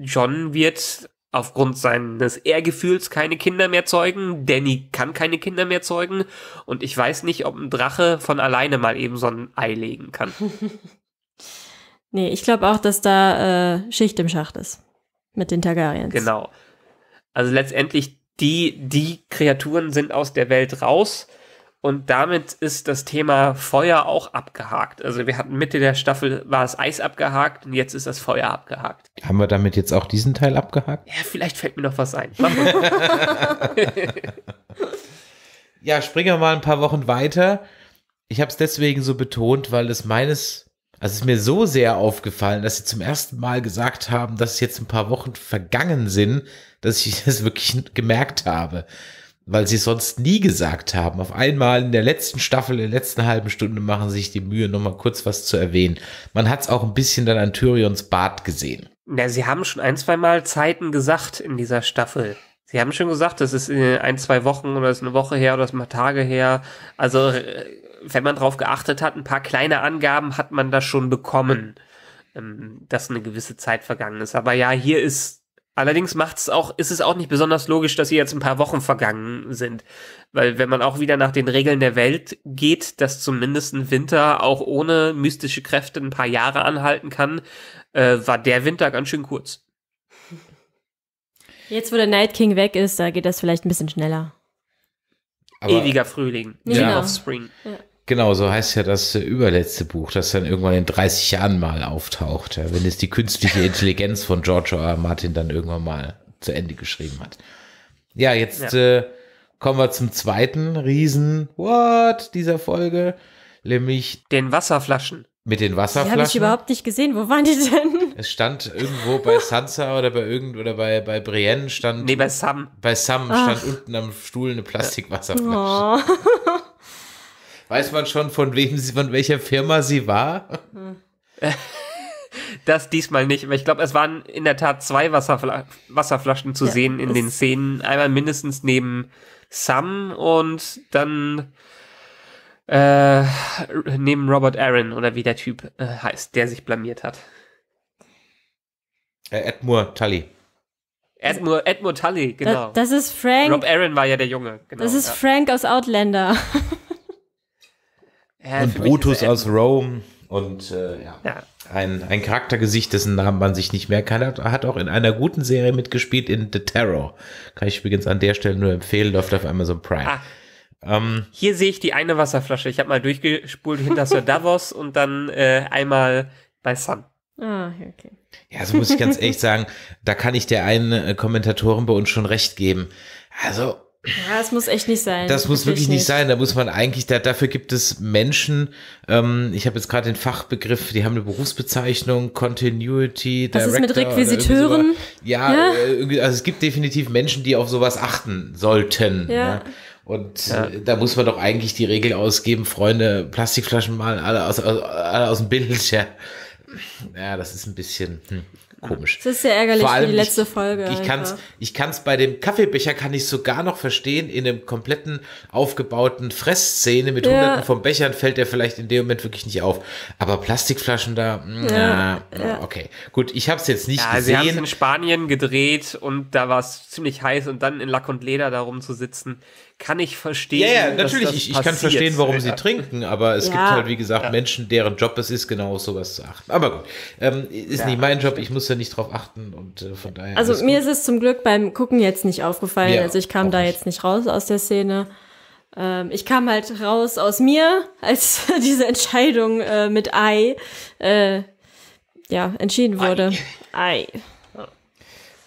John wird aufgrund seines Ehrgefühls keine Kinder mehr zeugen. Danny kann keine Kinder mehr zeugen. Und ich weiß nicht, ob ein Drache von alleine mal eben so ein Ei legen kann. nee, ich glaube auch, dass da äh, Schicht im Schacht ist. Mit den Targaryens. Genau. Also letztendlich, die, die Kreaturen sind aus der Welt raus. Und damit ist das Thema Feuer auch abgehakt. Also wir hatten Mitte der Staffel war es Eis abgehakt und jetzt ist das Feuer abgehakt. Haben wir damit jetzt auch diesen Teil abgehakt? Ja, vielleicht fällt mir noch was ein. ja, springen wir mal ein paar Wochen weiter. Ich habe es deswegen so betont, weil es meines also es ist mir so sehr aufgefallen, dass sie zum ersten Mal gesagt haben, dass jetzt ein paar Wochen vergangen sind, dass ich das wirklich gemerkt habe weil sie sonst nie gesagt haben. Auf einmal in der letzten Staffel, in der letzten halben Stunde machen sie sich die Mühe, nochmal kurz was zu erwähnen. Man hat es auch ein bisschen dann an Tyrions Bart gesehen. Na, sie haben schon ein, zwei Mal Zeiten gesagt in dieser Staffel. Sie haben schon gesagt, das ist äh, ein, zwei Wochen oder ist eine Woche her oder ist mal Tage her. Also, äh, wenn man drauf geachtet hat, ein paar kleine Angaben hat man da schon bekommen, ähm, dass eine gewisse Zeit vergangen ist. Aber ja, hier ist Allerdings macht's auch, ist es auch nicht besonders logisch, dass hier jetzt ein paar Wochen vergangen sind. Weil wenn man auch wieder nach den Regeln der Welt geht, dass zumindest ein Winter auch ohne mystische Kräfte ein paar Jahre anhalten kann, äh, war der Winter ganz schön kurz. Jetzt, wo der Night King weg ist, da geht das vielleicht ein bisschen schneller. Aber Ewiger Frühling, ja. Spring. Ja. Genau, so heißt ja das äh, überletzte Buch, das dann irgendwann in 30 Jahren mal auftaucht, wenn es die künstliche Intelligenz von George R. Martin dann irgendwann mal zu Ende geschrieben hat. Ja, jetzt ja. Äh, kommen wir zum zweiten Riesen What dieser Folge, nämlich den Wasserflaschen. Mit den Wasserflaschen. Die habe ich überhaupt nicht gesehen. Wo waren die denn? Es stand irgendwo bei Sansa oder bei irgend oder bei, bei Brienne stand. Nee, bei Sam. Bei Sam Ach. stand unten am Stuhl eine Plastikwasserflasche. Oh. Weiß man schon, von wem sie, von welcher Firma sie war? Das diesmal nicht, aber ich glaube, es waren in der Tat zwei Wasserfla Wasserflaschen zu ja, sehen in den Szenen. Einmal mindestens neben Sam und dann äh, neben Robert Aaron oder wie der Typ äh, heißt, der sich blamiert hat. Äh, Edmure Tully. Edmure, Edmure Tully, genau. Das, das, ist Frank. Rob Aaron war ja der Junge. Genau, das ist ja. Frank aus Outlander. Ja, und Brutus aus Rome und äh, ja. ja. Ein, ein Charaktergesicht, dessen Namen man sich nicht merken kann, hat, hat auch in einer guten Serie mitgespielt in The Terror. Kann ich übrigens an der Stelle nur empfehlen, läuft auf Amazon Prime. Ah. Ähm, Hier sehe ich die eine Wasserflasche. Ich habe mal durchgespult hinter Sir Davos und dann äh, einmal bei Sun. Ah, okay. Ja, so muss ich ganz ehrlich sagen, da kann ich der einen äh, Kommentatorin bei uns schon recht geben. Also, ja, das muss echt nicht sein. Das muss wirklich, nicht sein. Da muss man eigentlich, da, dafür gibt es Menschen, ähm, ich habe jetzt gerade den Fachbegriff, die haben eine Berufsbezeichnung, Continuity, Was Director. ist mit Requisiteuren? Ja, ja, also es gibt definitiv Menschen, die auf sowas achten sollten. Ja. ja. Ne? Und ja. Äh, da muss man doch eigentlich die Regel ausgeben, Freunde, Plastikflaschen malen alle aus, aus, alle aus dem Bild. Ja, ja das ist ein bisschen. Hm komisch. Das ist sehr ärgerlich für die letzte Folge. Ich einfach. kann's, ich kann's bei dem Kaffeebecher kann ich sogar noch verstehen, in einem kompletten aufgebauten Fressszene mit ja. hunderten von Bechern fällt der vielleicht in dem Moment wirklich nicht auf. Aber Plastikflaschen da, mm, ja, na, ja. okay. Gut, ich hab's jetzt nicht ja, gesehen. Sie haben in Spanien gedreht und da war es ziemlich heiß und dann in Lack und Leder da rumzusitzen kann ich verstehen. Ja, ja natürlich, ich, ich kann verstehen, warum sie trinken, aber es ja. gibt halt, wie gesagt, ja. Menschen, deren Job es ist, genau auf sowas zu achten. Aber gut, ähm, ist nicht mein Job, ich muss ja nicht drauf achten und äh, von daher. Also mir ist es zum Glück beim Gucken jetzt nicht aufgefallen, also ich kam da nicht. jetzt nicht raus aus der Szene. Ähm, ich kam halt raus aus mir, als diese Entscheidung äh, mit Ei äh, ja, entschieden wurde. Ei.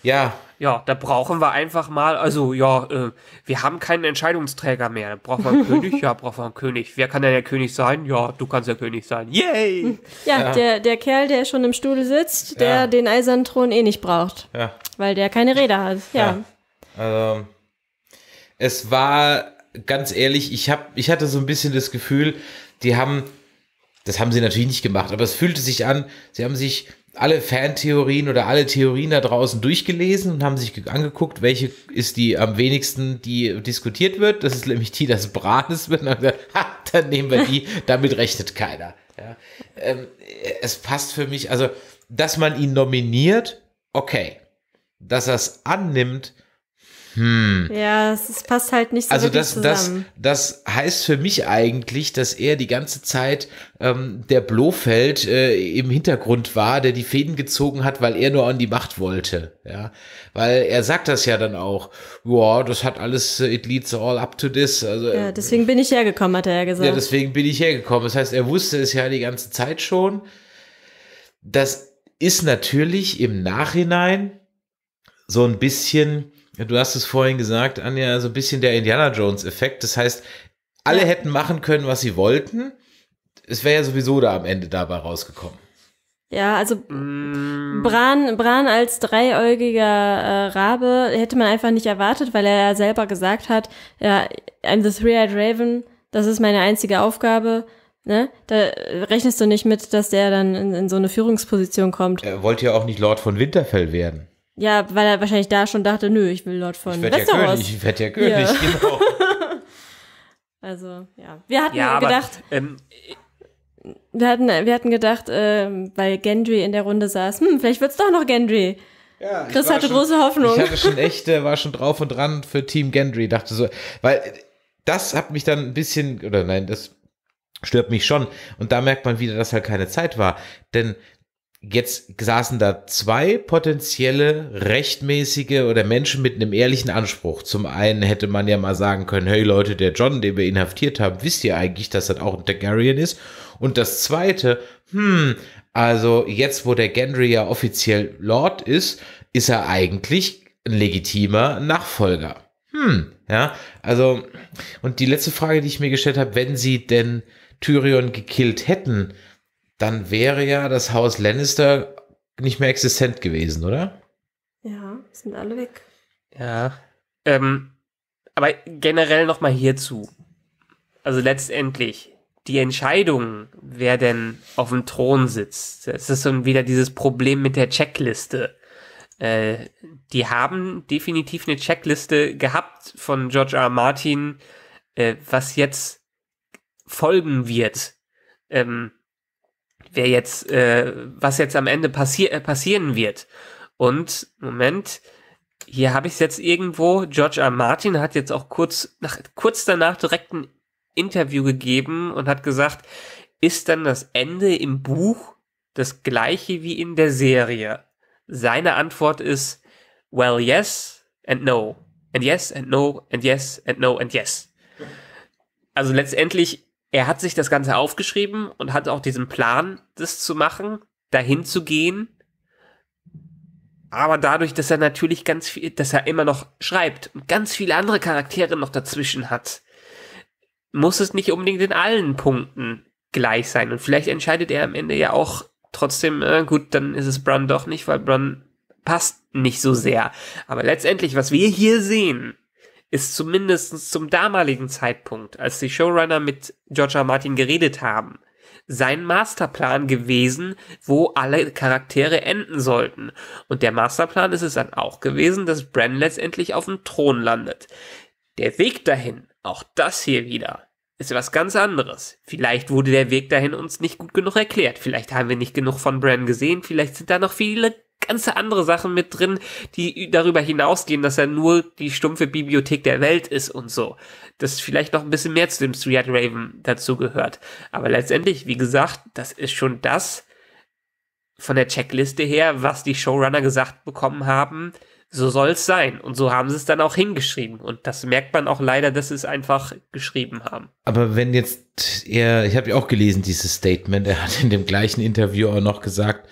Ja, ja, da brauchen wir einfach mal, also ja, äh, wir haben keinen Entscheidungsträger mehr. Da brauchen wir einen König, ja, braucht man einen König. Wer kann denn der König sein? Ja, du kannst der König sein. Yay! Hm. Ja, ja. Der, der Kerl, der schon im Stuhl sitzt, der ja. den eisernen Thron eh nicht braucht. Ja. Weil der keine Rede hat. Ja. ja. Also, es war ganz ehrlich, ich, hab, ich hatte so ein bisschen das Gefühl, die haben, das haben sie natürlich nicht gemacht, aber es fühlte sich an, sie haben sich alle Fantheorien oder alle Theorien da draußen durchgelesen und haben sich angeguckt, welche ist die am wenigsten, die diskutiert wird. Das ist nämlich die, dass Bran ist. Und dann, gesagt, ha, dann nehmen wir die, damit rechnet keiner. Ja. Ähm, äh, es passt für mich, also, dass man ihn nominiert, okay. Dass er es annimmt, hm. Ja, es passt halt nicht so also das, zusammen. Das, das heißt für mich eigentlich, dass er die ganze Zeit ähm, der Blofeld äh, im Hintergrund war, der die Fäden gezogen hat, weil er nur an die Macht wollte. Ja, weil er sagt das ja dann auch. Wow, das hat alles, äh, it leads all up to this. Also, ja, äh, deswegen bin ich hergekommen, hat er ja gesagt. Ja, deswegen bin ich hergekommen. Das heißt, er wusste es ja die ganze Zeit schon. Das ist natürlich im Nachhinein so ein bisschen Du hast es vorhin gesagt, Anja, so ein bisschen der Indiana Jones-Effekt. Das heißt, alle ja. hätten machen können, was sie wollten. Es wäre ja sowieso da am Ende dabei rausgekommen. Ja, also mm. Bran, Bran als dreieugiger äh, Rabe hätte man einfach nicht erwartet, weil er ja selber gesagt hat, ja, I'm the Three-Eyed Raven, das ist meine einzige Aufgabe. Ne? Da rechnest du nicht mit, dass der dann in, in so eine Führungsposition kommt. Er wollte ja auch nicht Lord von Winterfell werden. Ja, weil er wahrscheinlich da schon dachte, nö, ich will Lord von ich werd Ja König, ich werde ja König, ja. genau. also, ja. Wir hatten ja, gedacht, ähm, wir hatten, wir hatten gedacht, äh, weil Gendry in der Runde saß, hm, vielleicht wird's doch noch Gendry. Ja, Chris hatte schon, große Hoffnung. Ich hatte schon echt, äh, war schon drauf und dran für Team Gendry, dachte so, weil das hat mich dann ein bisschen, oder nein, das stört mich schon. Und da merkt man wieder, dass halt keine Zeit war. Denn jetzt saßen da zwei potenzielle rechtmäßige oder Menschen mit einem ehrlichen Anspruch. Zum einen hätte man ja mal sagen können, hey Leute, der John, den wir inhaftiert haben, wisst ihr eigentlich, dass das auch ein Targaryen ist? Und das zweite, hm, also jetzt, wo der Gendry ja offiziell Lord ist, ist er eigentlich ein legitimer Nachfolger. Hm, ja, also, und die letzte Frage, die ich mir gestellt habe, wenn sie denn Tyrion gekillt hätten, dann wäre ja das Haus Lannister nicht mehr existent gewesen, oder? Ja, sind alle weg. Ja. Ähm, aber generell nochmal hierzu. Also letztendlich, die Entscheidung, wer denn auf dem Thron sitzt, das ist dann wieder dieses Problem mit der Checkliste. Äh, die haben definitiv eine Checkliste gehabt von George R. R. Martin, äh, was jetzt folgen wird. Ähm, wer jetzt, äh, was jetzt am Ende passi äh, passieren wird. Und, Moment, hier habe ich es jetzt irgendwo. George R. Martin hat jetzt auch kurz, nach, kurz danach direkt ein Interview gegeben und hat gesagt, ist dann das Ende im Buch das gleiche wie in der Serie? Seine Antwort ist, well, yes and no. And yes and no and yes and no and yes. Also letztendlich er hat sich das Ganze aufgeschrieben und hat auch diesen Plan, das zu machen, dahin zu gehen. Aber dadurch, dass er natürlich ganz viel, dass er immer noch schreibt und ganz viele andere Charaktere noch dazwischen hat, muss es nicht unbedingt in allen Punkten gleich sein. Und vielleicht entscheidet er am Ende ja auch trotzdem, äh, gut, dann ist es Brun doch nicht, weil Brun passt nicht so sehr. Aber letztendlich, was wir hier sehen, ist zumindest zum damaligen Zeitpunkt, als die Showrunner mit Georgia Martin geredet haben, sein Masterplan gewesen, wo alle Charaktere enden sollten. Und der Masterplan ist es dann auch gewesen, dass Bran letztendlich auf dem Thron landet. Der Weg dahin, auch das hier wieder, ist was ganz anderes. Vielleicht wurde der Weg dahin uns nicht gut genug erklärt. Vielleicht haben wir nicht genug von Bran gesehen. Vielleicht sind da noch viele ganze andere Sachen mit drin, die darüber hinausgehen, dass er nur die stumpfe Bibliothek der Welt ist und so. Das vielleicht noch ein bisschen mehr zu dem Three-Eyed Raven dazu gehört. Aber letztendlich, wie gesagt, das ist schon das von der Checkliste her, was die Showrunner gesagt bekommen haben, so soll es sein. Und so haben sie es dann auch hingeschrieben. Und das merkt man auch leider, dass sie es einfach geschrieben haben. Aber wenn jetzt er, ich habe ja auch gelesen, dieses Statement, er hat in dem gleichen Interview auch noch gesagt,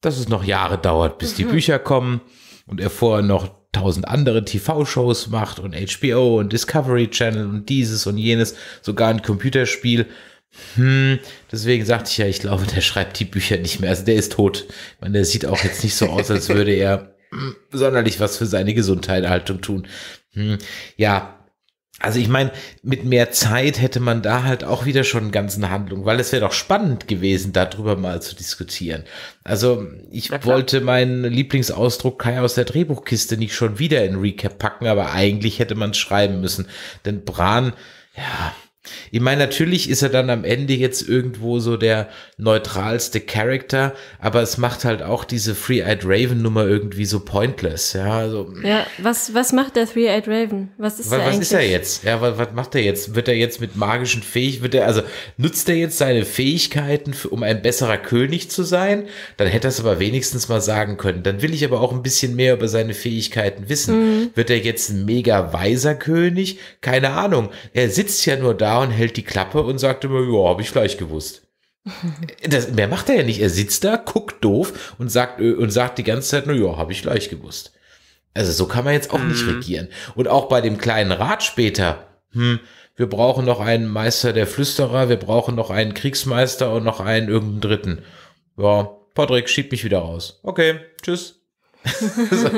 dass es noch Jahre dauert, bis mhm. die Bücher kommen und er vorher noch tausend andere TV-Shows macht und HBO und Discovery Channel und dieses und jenes, sogar ein Computerspiel. Hm, deswegen sagte ich ja, ich glaube, der schreibt die Bücher nicht mehr. Also der ist tot. Ich meine, der sieht auch jetzt nicht so aus, als würde er hm, sonderlich was für seine Gesundheit Haltung tun. Hm, ja, also ich meine, mit mehr Zeit hätte man da halt auch wieder schon einen ganzen Handlung, weil es wäre doch spannend gewesen, darüber mal zu diskutieren. Also ich wollte meinen Lieblingsausdruck Kai aus der Drehbuchkiste nicht schon wieder in Recap packen, aber eigentlich hätte man es schreiben müssen. Denn Bran, ja, ich meine, natürlich ist er dann am Ende jetzt irgendwo so der neutralste Charakter, aber es macht halt auch diese Three-Eyed Raven-Nummer irgendwie so pointless. Ja, also, mm. ja was, was macht der Three-Eyed Raven? Was ist was, er Was eigentlich? ist er jetzt? Ja, was, was macht er jetzt? Wird er jetzt mit magischen Fähigkeiten, also nutzt er jetzt seine Fähigkeiten, für, um ein besserer König zu sein? Dann hätte er es aber wenigstens mal sagen können. Dann will ich aber auch ein bisschen mehr über seine Fähigkeiten wissen. Mhm. Wird er jetzt ein mega weiser König? Keine Ahnung. Er sitzt ja nur da und hält die Klappe und sagt immer, ja, habe ich gleich gewusst. Das, mehr macht er ja nicht. Er sitzt da, guckt doof und sagt, äh, und sagt die ganze Zeit nur, ja, habe ich gleich gewusst. Also so kann man jetzt auch mhm. nicht regieren. Und auch bei dem kleinen Rat später, hm, wir brauchen noch einen Meister der Flüsterer, wir brauchen noch einen Kriegsmeister und noch einen irgendeinen Dritten. Ja, Patrick, schieb mich wieder raus. Okay, tschüss. so,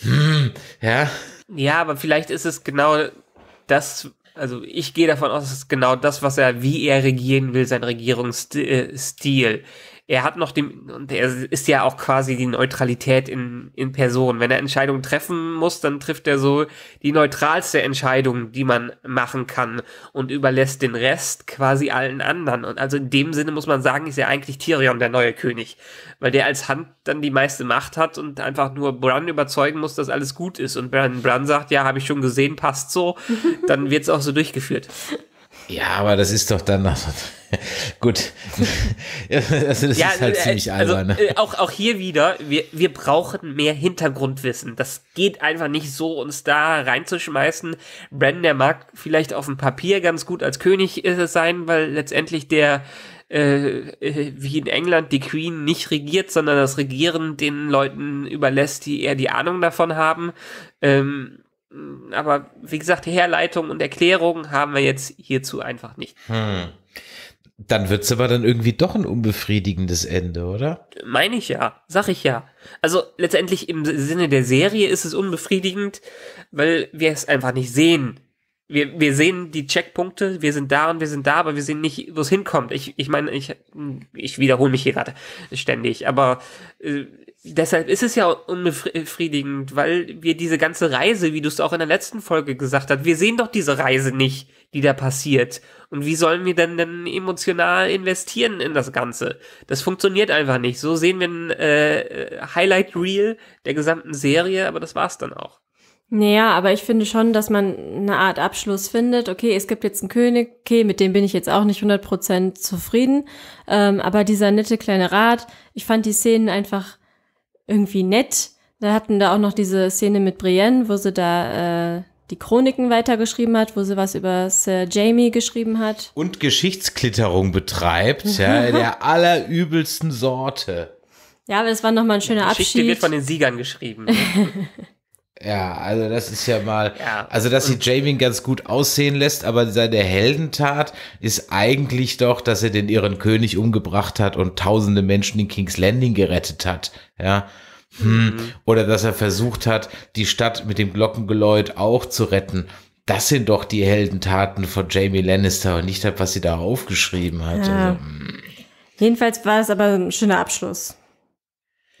hm, ja. Ja, aber vielleicht ist es genau das, also ich gehe davon aus, dass genau das, was er, wie er regieren will, sein Regierungsstil er hat noch dem, und er ist ja auch quasi die Neutralität in, in Person. Wenn er Entscheidungen treffen muss, dann trifft er so die neutralste Entscheidung, die man machen kann und überlässt den Rest quasi allen anderen. Und also in dem Sinne muss man sagen, ist ja eigentlich Tyrion der neue König, weil der als Hand dann die meiste Macht hat und einfach nur Bran überzeugen muss, dass alles gut ist. Und Bran, Bran sagt, ja, habe ich schon gesehen, passt so, dann wird es auch so durchgeführt. Ja, aber das ist doch dann. Gut. also das ja, ist halt äh, ziemlich also, albern. Ne? Äh, auch, auch hier wieder, wir, wir brauchen mehr Hintergrundwissen. Das geht einfach nicht so, uns da reinzuschmeißen. Brandon, der mag vielleicht auf dem Papier ganz gut als König äh, sein, weil letztendlich der äh, äh, wie in England die Queen nicht regiert, sondern das Regieren den Leuten überlässt, die eher die Ahnung davon haben. Ähm, Mm, aber wie gesagt, Herleitung und Erklärung haben wir jetzt hierzu einfach nicht. Hm. Dann wird es aber dann irgendwie doch ein unbefriedigendes Ende, oder? Meine ich ja, sag ich ja. Also letztendlich im Sinne der Serie ist es unbefriedigend, weil wir es einfach nicht sehen. Wir, wir sehen die Checkpunkte, wir sind da und wir sind da, aber wir sehen nicht, wo es hinkommt. Ich, ich meine, ich, ich wiederhole mich hier gerade ständig, aber äh, deshalb ist es ja unbefriedigend, weil wir diese ganze Reise, wie du es auch in der letzten Folge gesagt hast, wir sehen doch diese Reise nicht, die da passiert. Und wie sollen wir denn dann emotional investieren in das Ganze? Das funktioniert einfach nicht. So sehen wir ein äh, Highlight Reel der gesamten Serie, aber das war's dann auch. Naja, aber ich finde schon, dass man eine Art Abschluss findet. Okay, es gibt jetzt einen König, okay, mit dem bin ich jetzt auch nicht 100% zufrieden. Ähm, aber dieser nette kleine Rat, ich fand die Szenen einfach irgendwie nett. Da hatten da auch noch diese Szene mit Brienne, wo sie da äh, die Chroniken weitergeschrieben hat, wo sie was über Sir Jamie geschrieben hat. Und Geschichtsklitterung betreibt, mhm. ja, der allerübelsten Sorte. Ja, aber es war nochmal ein schöner Geschichte Abschied. Geschichte wird von den Siegern geschrieben. Ne? Ja, also das ist ja mal, ja. also dass sie Jamie ganz gut aussehen lässt, aber seine Heldentat ist eigentlich doch, dass er den ihren König umgebracht hat und tausende Menschen in King's Landing gerettet hat, ja. Hm. Mhm. Oder dass er versucht hat, die Stadt mit dem Glockengeläut auch zu retten. Das sind doch die Heldentaten von Jamie Lannister und nicht das, was sie da aufgeschrieben hat. Ja. Also, hm. Jedenfalls war es aber ein schöner Abschluss.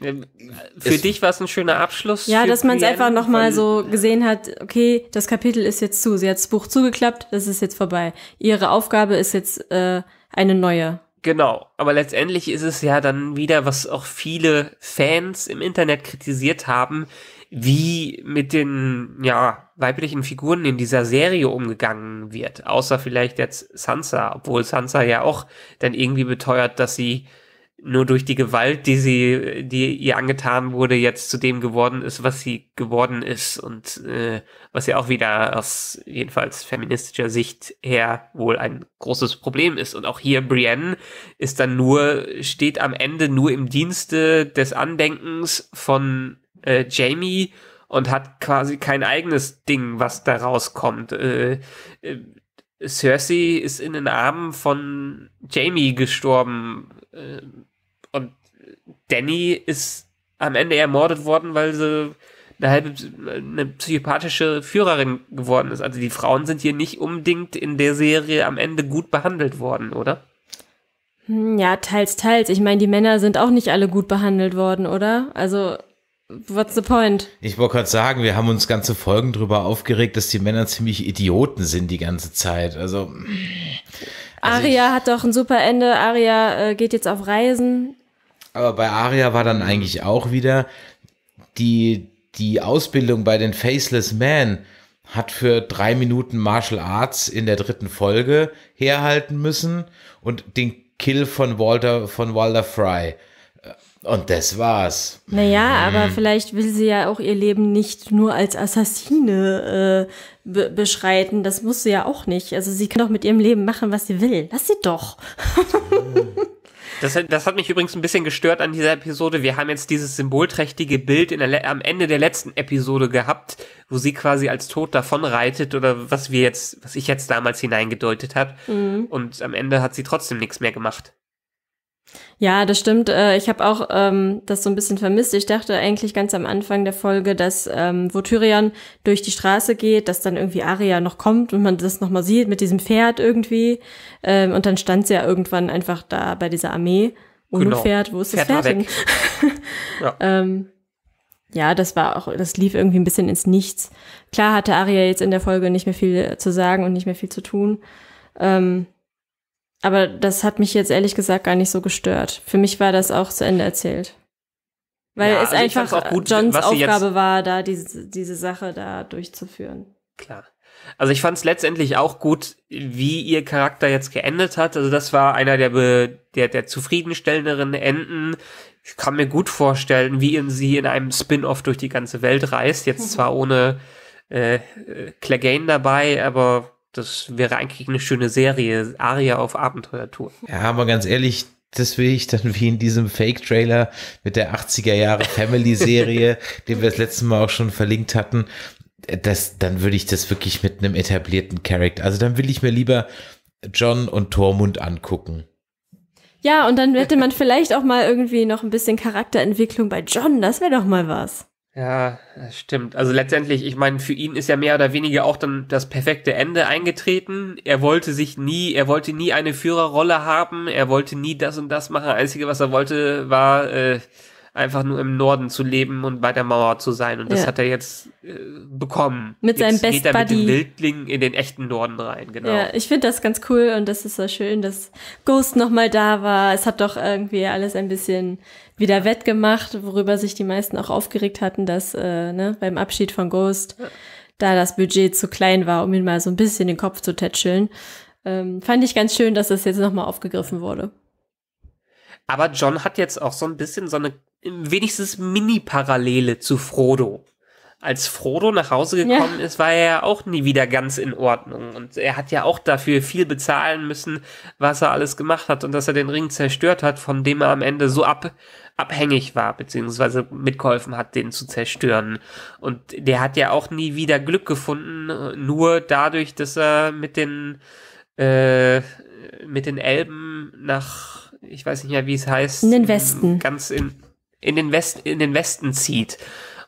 Ähm, äh, für es dich war es ein schöner Abschluss. Ja, dass man es einfach nochmal so gesehen hat, okay, das Kapitel ist jetzt zu. Sie hat das Buch zugeklappt, das ist jetzt vorbei. Ihre Aufgabe ist jetzt äh, eine neue. Genau, aber letztendlich ist es ja dann wieder, was auch viele Fans im Internet kritisiert haben, wie mit den ja, weiblichen Figuren in dieser Serie umgegangen wird. Außer vielleicht jetzt Sansa, obwohl Sansa ja auch dann irgendwie beteuert, dass sie nur durch die Gewalt, die sie, die ihr angetan wurde, jetzt zu dem geworden ist, was sie geworden ist und äh, was ja auch wieder aus jedenfalls feministischer Sicht her wohl ein großes Problem ist. Und auch hier Brienne ist dann nur, steht am Ende nur im Dienste des Andenkens von äh, Jamie und hat quasi kein eigenes Ding, was da rauskommt. Äh, äh, Cersei ist in den Armen von Jamie gestorben äh, Danny ist am Ende ermordet worden, weil sie eine halbe eine psychopathische Führerin geworden ist. Also die Frauen sind hier nicht unbedingt in der Serie am Ende gut behandelt worden, oder? Hm, ja, teils, teils. Ich meine, die Männer sind auch nicht alle gut behandelt worden, oder? Also, what's the point? Ich wollte gerade sagen, wir haben uns ganze Folgen darüber aufgeregt, dass die Männer ziemlich Idioten sind die ganze Zeit. Also. also Aria hat doch ein super Ende. Aria äh, geht jetzt auf Reisen. Aber bei Aria war dann eigentlich auch wieder die, die Ausbildung bei den Faceless Men hat für drei Minuten Martial Arts in der dritten Folge herhalten müssen und den Kill von Walter, von Walter Fry. Und das war's. Naja, mhm. aber vielleicht will sie ja auch ihr Leben nicht nur als Assassine äh, beschreiten. Das muss sie ja auch nicht. Also sie kann doch mit ihrem Leben machen, was sie will. Lass sie doch. Mhm. Das, das, hat mich übrigens ein bisschen gestört an dieser Episode. Wir haben jetzt dieses symbolträchtige Bild der, am Ende der letzten Episode gehabt, wo sie quasi als tot davonreitet oder was wir jetzt, was ich jetzt damals hineingedeutet habe. Mhm. Und am Ende hat sie trotzdem nichts mehr gemacht. Ja, das stimmt. Äh, ich habe auch ähm, das so ein bisschen vermisst. Ich dachte eigentlich ganz am Anfang der Folge, dass ähm, wo Tyrion durch die Straße geht, dass dann irgendwie Arya noch kommt und man das nochmal sieht mit diesem Pferd irgendwie. Ähm, und dann stand sie ja irgendwann einfach da bei dieser Armee ohne genau. Pferd. Wo ist Pferd das Pferd hin? ja. ähm, ja, das war auch, das lief irgendwie ein bisschen ins Nichts. Klar hatte Arya jetzt in der Folge nicht mehr viel zu sagen und nicht mehr viel zu tun. Ähm, aber das hat mich jetzt ehrlich gesagt gar nicht so gestört. Für mich war das auch zu Ende erzählt. Weil ja, es also einfach gut, Johns Aufgabe war, da diese, diese Sache da durchzuführen. Klar. Also ich fand es letztendlich auch gut, wie ihr Charakter jetzt geendet hat. Also das war einer der, be, der, der zufriedenstellenderen Enden. Ich kann mir gut vorstellen, wie in sie in einem Spin-off durch die ganze Welt reist. Jetzt zwar ohne äh, Clegane dabei, aber das wäre eigentlich eine schöne Serie, Aria auf Abenteuertour. Ja, aber ganz ehrlich, das will ich dann wie in diesem Fake-Trailer mit der 80er Jahre Family-Serie, den wir das letzte Mal auch schon verlinkt hatten. Das, dann würde ich das wirklich mit einem etablierten Charakter. Also dann will ich mir lieber John und Tormund angucken. Ja, und dann hätte man vielleicht auch mal irgendwie noch ein bisschen Charakterentwicklung bei John. Das wäre doch mal was. Ja, stimmt. Also letztendlich, ich meine, für ihn ist ja mehr oder weniger auch dann das perfekte Ende eingetreten. Er wollte sich nie, er wollte nie eine Führerrolle haben, er wollte nie das und das machen. Einzige, was er wollte, war äh, einfach nur im Norden zu leben und bei der Mauer zu sein. Und das hat er jetzt äh, bekommen. Mit jetzt seinem Best geht er Buddy. mit dem Wildling in den echten Norden rein, genau. Ja, ich finde das ganz cool und das ist so schön, dass Ghost nochmal da war. Es hat doch irgendwie alles ein bisschen wieder wettgemacht, worüber sich die meisten auch aufgeregt hatten, dass äh, ne, beim Abschied von Ghost ja. da das Budget zu klein war, um ihn mal so ein bisschen den Kopf zu tätscheln. Ähm, fand ich ganz schön, dass das jetzt nochmal aufgegriffen wurde. Aber John hat jetzt auch so ein bisschen so eine wenigstens Mini-Parallele zu Frodo. Als Frodo nach Hause gekommen ja. ist, war er ja auch nie wieder ganz in Ordnung. Und er hat ja auch dafür viel bezahlen müssen, was er alles gemacht hat und dass er den Ring zerstört hat, von dem er am Ende so ab, abhängig war, beziehungsweise mitgeholfen hat, den zu zerstören. Und der hat ja auch nie wieder Glück gefunden, äh, nur dadurch, dass er mit den, äh, mit den Elben nach, ich weiß nicht mehr, wie es heißt. In den Westen. Ganz in, in den Westen, in den Westen zieht.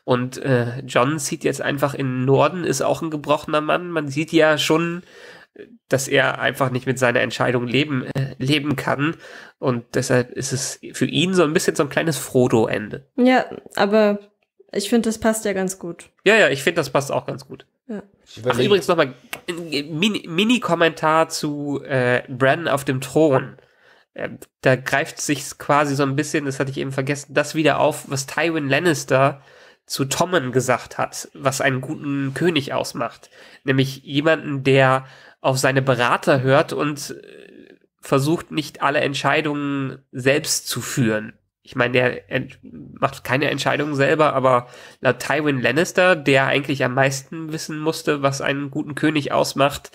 Und äh, John zieht jetzt einfach in den Norden, ist auch ein gebrochener Mann. Man sieht ja schon, dass er einfach nicht mit seiner Entscheidung leben, äh, leben kann. Und deshalb ist es für ihn so ein bisschen so ein kleines Frodo-Ende. Ja, aber ich finde, das passt ja ganz gut. Ja, ja, ich finde, das passt auch ganz gut. Ja. Ach, übrigens nochmal äh, Mini-Kommentar zu äh, Bran auf dem Thron. Äh, da greift sich quasi so ein bisschen, das hatte ich eben vergessen, das wieder auf, was Tywin Lannister zu Tommen gesagt hat, was einen guten König ausmacht. Nämlich jemanden, der auf seine Berater hört und äh, versucht nicht alle Entscheidungen selbst zu führen. Ich meine, der macht keine Entscheidungen selber, aber laut Tywin Lannister, der eigentlich am meisten wissen musste, was einen guten König ausmacht,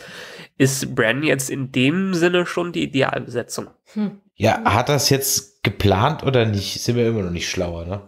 ist Bran jetzt in dem Sinne schon die Idealbesetzung. Hm. Ja, hat das jetzt geplant oder nicht? Sind wir immer noch nicht schlauer, ne?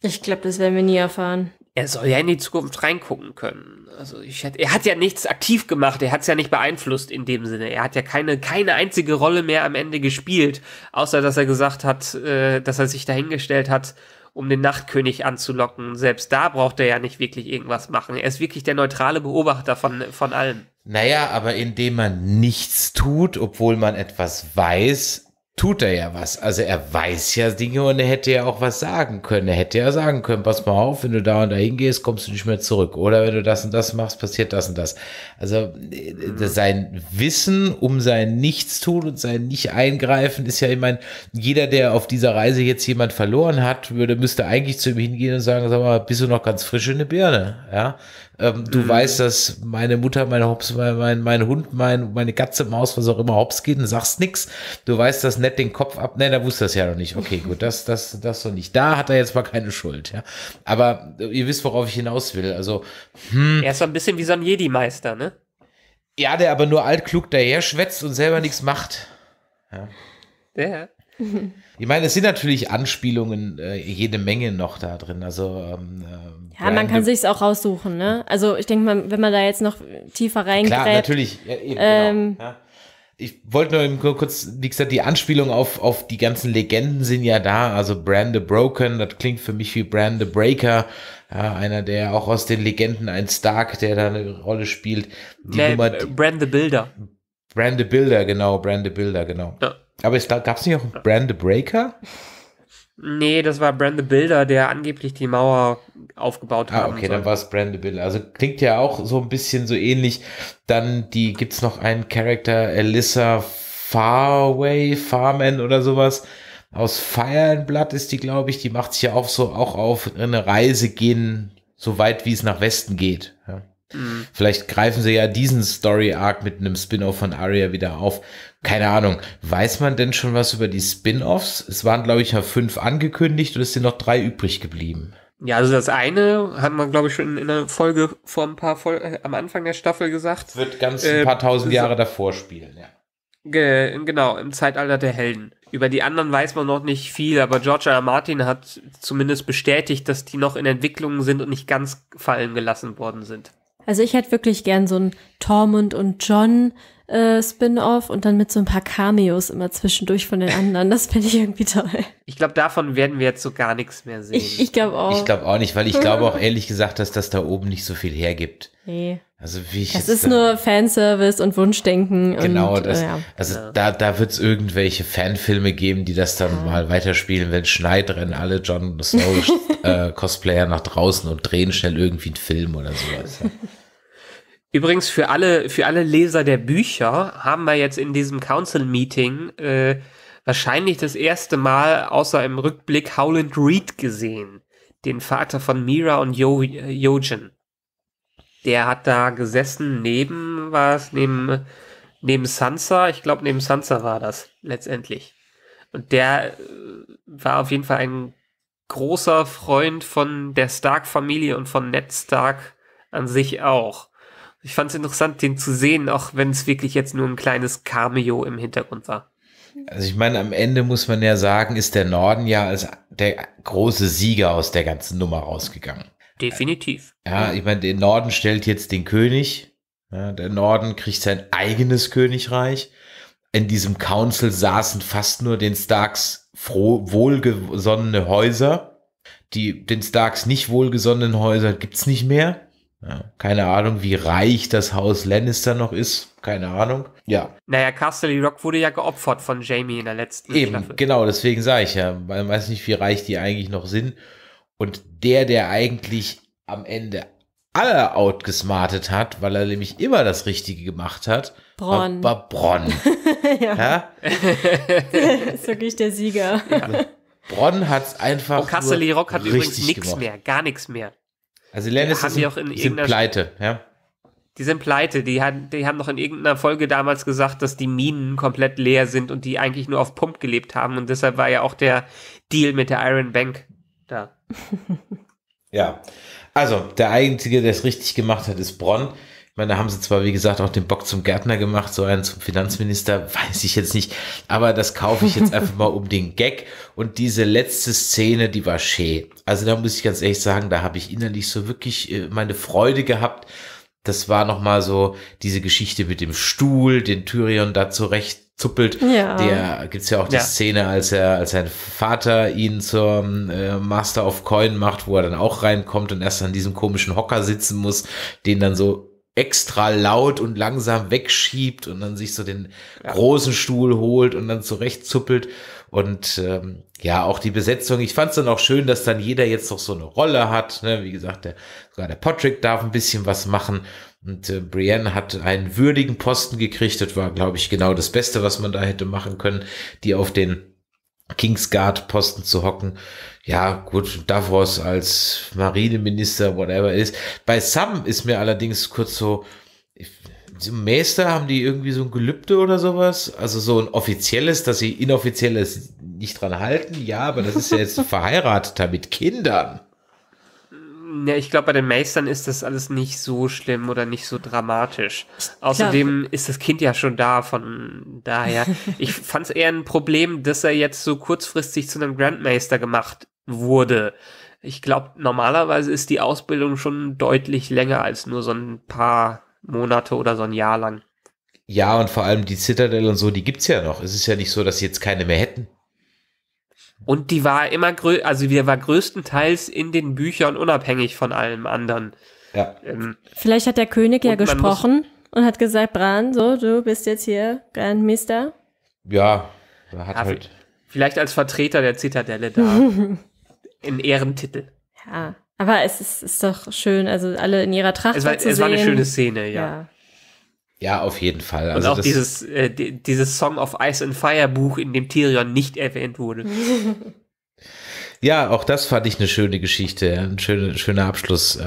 Ich glaube, das werden wir nie erfahren er soll ja in die Zukunft reingucken können. Also ich hätte, er hat ja nichts aktiv gemacht, er hat es ja nicht beeinflusst in dem Sinne. Er hat ja keine, keine einzige Rolle mehr am Ende gespielt, außer dass er gesagt hat, äh, dass er sich dahingestellt hat, um den Nachtkönig anzulocken. Selbst da braucht er ja nicht wirklich irgendwas machen. Er ist wirklich der neutrale Beobachter von, von allem. Naja, aber indem man nichts tut, obwohl man etwas weiß, tut er ja was. Also er weiß ja Dinge und er hätte ja auch was sagen können. Er hätte ja sagen können, pass mal auf, wenn du da und da hingehst, kommst du nicht mehr zurück. Oder wenn du das und das machst, passiert das und das. Also äh, sein Wissen um sein Nichtstun und sein Nicht-Eingreifen ist ja, ich meine, jeder, der auf dieser Reise jetzt jemand verloren hat, würde, müsste eigentlich zu ihm hingehen und sagen, sag mal, bist du noch ganz frisch in der Birne? Ja, ähm, du mhm. weißt, dass meine Mutter, mein Hops, mein, mein, mein Hund, mein, meine Katze, Maus, was auch immer hops geht und sagst nix. Du weißt, dass nett den Kopf ab. Nein, da wusste das ja noch nicht. Okay, gut, das, das, das so nicht. Da hat er jetzt mal keine Schuld. Ja. Aber äh, ihr wisst, worauf ich hinaus will. Also, hm. Er ist so ein bisschen wie so ein Jedi-Meister, ne? Ja, der aber nur altklug daher schwätzt und selber nichts macht. Ja. Der. Ich meine, es sind natürlich Anspielungen äh, jede Menge noch da drin. Also ähm, äh, ja, man kann sich's auch raussuchen. Ne? Also ich denke mal, wenn man da jetzt noch tiefer reingreift. Klar, natürlich. Ja, eben, genau. ähm, genau. ja. Ich wollte nur kurz, wie gesagt, die Anspielung auf, auf die ganzen Legenden sind ja da. Also Brand the Broken, das klingt für mich wie Brand the Breaker. Ja, einer, der auch aus den Legenden, ein Stark, der da eine Rolle spielt. Die nee, Nummer, Brand the Builder. Brand the Builder, genau, Brand the Builder, genau. Ja. Aber es gab es nicht auch Brand the Breaker? Nee, das war Brand the Builder, der angeblich die Mauer aufgebaut hat. Ah, okay, dann war es Brand the Builder. Also klingt ja auch so ein bisschen so ähnlich. Dann die gibt's noch einen Charakter, Alyssa Farway, Farman oder sowas. Aus Fire and Blood ist die, glaube ich. Die macht sich ja auch so auch auf eine Reise gehen, so weit wie es nach Westen geht. Ja. Mhm. Vielleicht greifen sie ja diesen Story-Arc mit einem Spin-off von Arya wieder auf. Keine Ahnung. Weiß man denn schon was über die Spin-offs? Es waren, glaube ich, ja fünf angekündigt und es sind noch drei übrig geblieben. Ja, also das eine haben wir, glaube ich, schon in einer Folge vor ein paar Fol äh, am Anfang der Staffel gesagt. Das wird ganz ein äh, paar äh, tausend Jahre davor spielen, ja. Ge genau, im Zeitalter der Helden. Über die anderen weiß man noch nicht viel, aber George R. R. Martin hat zumindest bestätigt, dass die noch in Entwicklung sind und nicht ganz fallen gelassen worden sind. Also ich hätte wirklich gern so ein Tormund und John äh, Spin-off und dann mit so ein paar Cameos immer zwischendurch von den anderen. Das finde ich irgendwie toll. Ich glaube, davon werden wir jetzt so gar nichts mehr sehen. Ich, ich glaube auch. Ich glaube auch nicht, weil ich glaube auch ehrlich gesagt, dass das da oben nicht so viel hergibt. Nee. Also wie ich das ist da, nur Fanservice und Wunschdenken. Genau, und, äh, das, ja. also ja. da, da wird es irgendwelche Fanfilme geben, die das dann ja. mal weiterspielen, wenn Schneid rennen alle John Snow äh, Cosplayer nach draußen und drehen schnell irgendwie einen Film oder sowas. Übrigens für alle, für alle Leser der Bücher haben wir jetzt in diesem Council Meeting äh, wahrscheinlich das erste Mal außer im Rückblick Howland Reed gesehen, den Vater von Mira und jo Jojen. Äh, der hat da gesessen neben was neben neben Sansa, ich glaube neben Sansa war das letztendlich. Und der äh, war auf jeden Fall ein großer Freund von der Stark-Familie und von Ned Stark an sich auch. Ich fand es interessant, den zu sehen, auch wenn es wirklich jetzt nur ein kleines Cameo im Hintergrund war. Also ich meine, am Ende muss man ja sagen, ist der Norden ja als der große Sieger aus der ganzen Nummer rausgegangen. Definitiv. Ja, ich meine, der Norden stellt jetzt den König. Ja, der Norden kriegt sein eigenes Königreich. In diesem Council saßen fast nur den Starks froh, wohlgesonnene Häuser. Die, den Starks nicht wohlgesonnenen Häuser gibt es nicht mehr. Ja, keine Ahnung, wie reich das Haus Lannister noch ist. Keine Ahnung. Ja. Naja, Castle Rock wurde ja geopfert von Jamie in der letzten Eben, Staffel. genau, deswegen sage ich ja. weil Man weiß nicht, wie reich die eigentlich noch sind. Und der, der eigentlich am Ende alle outgesmartet hat, weil er nämlich immer das Richtige gemacht hat, Bronn. war, war Bronn. ja. ist wirklich der Sieger. Ja. Bronn hat einfach. Und oh, Castle Rock hat übrigens nichts mehr, gar nichts mehr. Also Lennis ist die auch in sind pleite, ja. Die sind pleite. Die, haben, die haben noch in irgendeiner Folge damals gesagt, dass die Minen komplett leer sind und die eigentlich nur auf Pump gelebt haben. Und deshalb war ja auch der Deal mit der Iron Bank da. ja. Also, der Einzige, der es richtig gemacht hat, ist Bronn. Ich meine, da haben sie zwar, wie gesagt, auch den Bock zum Gärtner gemacht, so einen zum Finanzminister, weiß ich jetzt nicht, aber das kaufe ich jetzt einfach mal um den Gag. Und diese letzte Szene, die war schön. Also da muss ich ganz ehrlich sagen, da habe ich innerlich so wirklich äh, meine Freude gehabt. Das war nochmal so diese Geschichte mit dem Stuhl, den Tyrion da zurecht zuppelt. Ja. Der gibt es ja auch die ja. Szene, als er, als sein Vater ihn zum äh, Master of Coin macht, wo er dann auch reinkommt und erst an diesem komischen Hocker sitzen muss, den dann so extra laut und langsam wegschiebt und dann sich so den ja. großen Stuhl holt und dann zurechtzuppelt. Und ähm, ja, auch die Besetzung. Ich fand es dann auch schön, dass dann jeder jetzt noch so eine Rolle hat. Ne? Wie gesagt, der, sogar der Patrick darf ein bisschen was machen. Und äh, Brienne hat einen würdigen Posten gekriegt. Das war, glaube ich, genau das Beste, was man da hätte machen können, die auf den Kingsguard-Posten zu hocken. Ja, gut, Davos als Marineminister, whatever ist. Bei Sam ist mir allerdings kurz so, Mäster haben die irgendwie so ein Gelübde oder sowas? Also so ein offizielles, dass sie inoffizielles nicht dran halten? Ja, aber das ist ja jetzt verheirateter mit Kindern. Ja, ich glaube, bei den Meistern ist das alles nicht so schlimm oder nicht so dramatisch. Außerdem Klar. ist das Kind ja schon da, von daher. ich fand es eher ein Problem, dass er jetzt so kurzfristig zu einem Grandmeister gemacht wurde. Ich glaube, normalerweise ist die Ausbildung schon deutlich länger als nur so ein paar Monate oder so ein Jahr lang. Ja, und vor allem die Citadel und so, die gibt es ja noch. Es ist ja nicht so, dass sie jetzt keine mehr hätten. Und die war immer grö also wir war größtenteils in den Büchern unabhängig von allem anderen. Ja. Ähm, Vielleicht hat der König ja gesprochen und hat gesagt, Bran, so, du bist jetzt hier Grandmister. Ja, er hat ja, halt. Vielleicht als Vertreter der Zitadelle da. in Ehrentitel. Ja, aber es ist, ist doch schön, also alle in ihrer Tracht. Es war, zu es sehen. war eine schöne Szene, ja. ja. Ja, auf jeden Fall. Also und auch dieses, äh, dieses Song of Ice and Fire Buch, in dem Tyrion nicht erwähnt wurde. Ja, auch das fand ich eine schöne Geschichte, ein schöner, schöner Abschluss.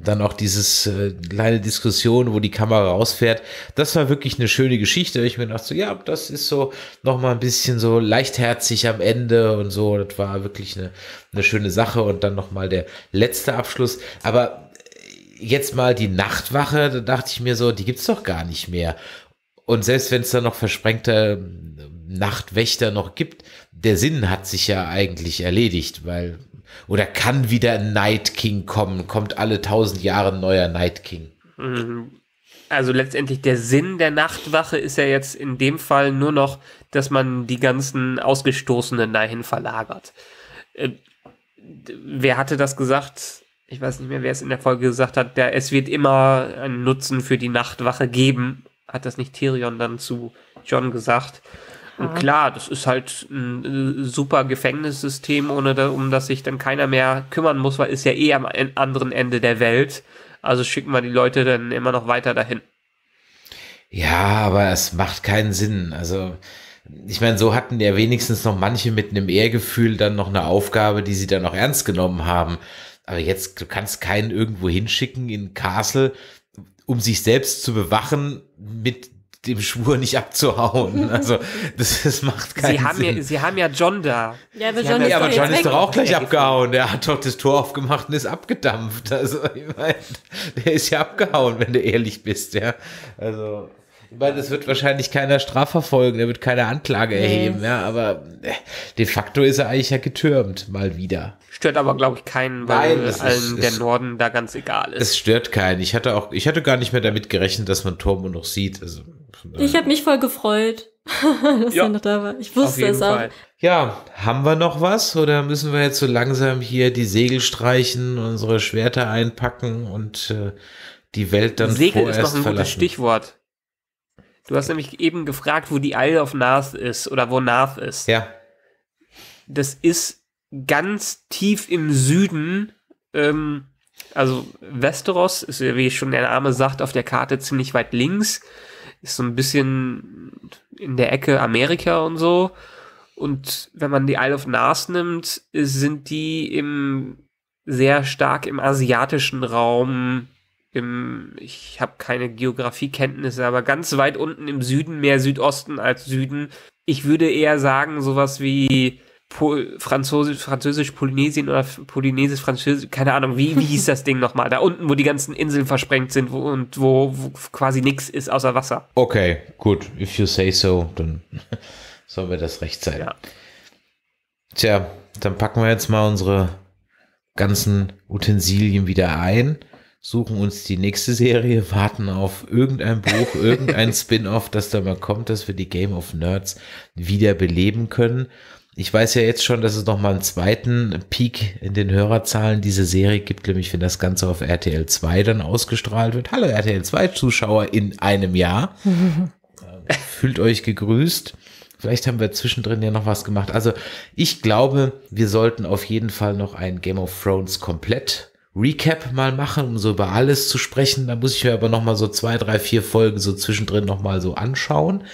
Dann auch dieses äh, kleine Diskussion, wo die Kamera rausfährt. Das war wirklich eine schöne Geschichte. Ich mir dachte so, ja, das ist so nochmal ein bisschen so leichtherzig am Ende und so. Das war wirklich eine, eine schöne Sache. Und dann nochmal der letzte Abschluss. Aber jetzt mal die Nachtwache, da dachte ich mir so, die gibt's doch gar nicht mehr. Und selbst wenn es da noch versprengte ähm, Nachtwächter noch gibt, der Sinn hat sich ja eigentlich erledigt, weil oder kann wieder ein Night King kommen? Kommt alle tausend Jahre ein neuer Night King? Mhm. Also letztendlich der Sinn der Nachtwache ist ja jetzt in dem Fall nur noch, dass man die ganzen Ausgestoßenen dahin verlagert. Äh, wer hatte das gesagt? ich weiß nicht mehr, wer es in der Folge gesagt hat, der, es wird immer einen Nutzen für die Nachtwache geben, hat das nicht Tyrion dann zu John gesagt. Und ja. Ah. klar, das ist halt ein äh, super Gefängnissystem, ohne da, um das sich dann keiner mehr kümmern muss, weil ist ja eh am anderen Ende der Welt. Also schicken wir die Leute dann immer noch weiter dahin. Ja, aber es macht keinen Sinn. Also, ich meine, so hatten ja wenigstens noch manche mit einem Ehrgefühl dann noch eine Aufgabe, die sie dann auch ernst genommen haben. Aber jetzt, du kannst keinen irgendwo hinschicken in Castle, um sich selbst zu bewachen mit dem Schwur nicht abzuhauen. Also das, das macht keinen sie haben Sinn. Ja, sie haben ja John da. Ja, aber, John, ja, ist aber John, ist, doch auch gleich abgehauen. Der hat doch das Tor aufgemacht und ist abgedampft. Also ich meine, der ist ja abgehauen, wenn du ehrlich bist. Ja, also weil das wird wahrscheinlich keiner strafverfolgen, der wird keine Anklage nee. erheben, ja, aber äh, de facto ist er eigentlich ja getürmt, mal wieder. Stört aber, glaube ich, keinen, weil Nein, allen ist, der es, Norden da ganz egal ist. Es stört keinen. Ich hatte auch, ich hatte gar nicht mehr damit gerechnet, dass man Turbo noch sieht. Also, ich habe mich voll gefreut. dass ja, er noch da war. Ich wusste es auch. Ja, haben wir noch was oder müssen wir jetzt so langsam hier die Segel streichen, unsere Schwerter einpacken und äh, die Welt dann Segel vorerst ist noch ein verlassen. gutes Stichwort. Du hast nämlich eben gefragt, wo die Isle of Narth ist oder wo Narth ist. Ja. Das ist ganz tief im Süden. Ähm, also Westeros ist, wie schon der Name sagt, auf der Karte ziemlich weit links. Ist so ein bisschen in der Ecke Amerika und so. Und wenn man die Isle of Narth nimmt, sind die im sehr stark im asiatischen Raum im, ich habe keine Geografiekenntnisse, aber ganz weit unten im Süden, mehr Südosten als Süden. Ich würde eher sagen, sowas wie Pol Französisch, Französisch Polynesien oder Polynesisch Französisch, keine Ahnung, wie, wie hieß das Ding nochmal? Da unten, wo die ganzen Inseln versprengt sind wo, und wo, wo quasi nichts ist außer Wasser. Okay, gut. If you say so, dann soll mir das recht sein. Ja. Tja, dann packen wir jetzt mal unsere ganzen Utensilien wieder ein suchen uns die nächste Serie, warten auf irgendein Buch, irgendein Spin-off, dass da mal kommt, dass wir die Game of Nerds wieder beleben können. Ich weiß ja jetzt schon, dass es noch mal einen zweiten Peak in den Hörerzahlen diese Serie gibt, nämlich wenn das Ganze auf RTL 2 dann ausgestrahlt wird. Hallo RTL 2 Zuschauer in einem Jahr. Fühlt euch gegrüßt. Vielleicht haben wir zwischendrin ja noch was gemacht. Also ich glaube, wir sollten auf jeden Fall noch ein Game of Thrones komplett Recap mal machen, um so über alles zu sprechen. Da muss ich mir aber nochmal so zwei, drei, vier Folgen so zwischendrin nochmal so anschauen.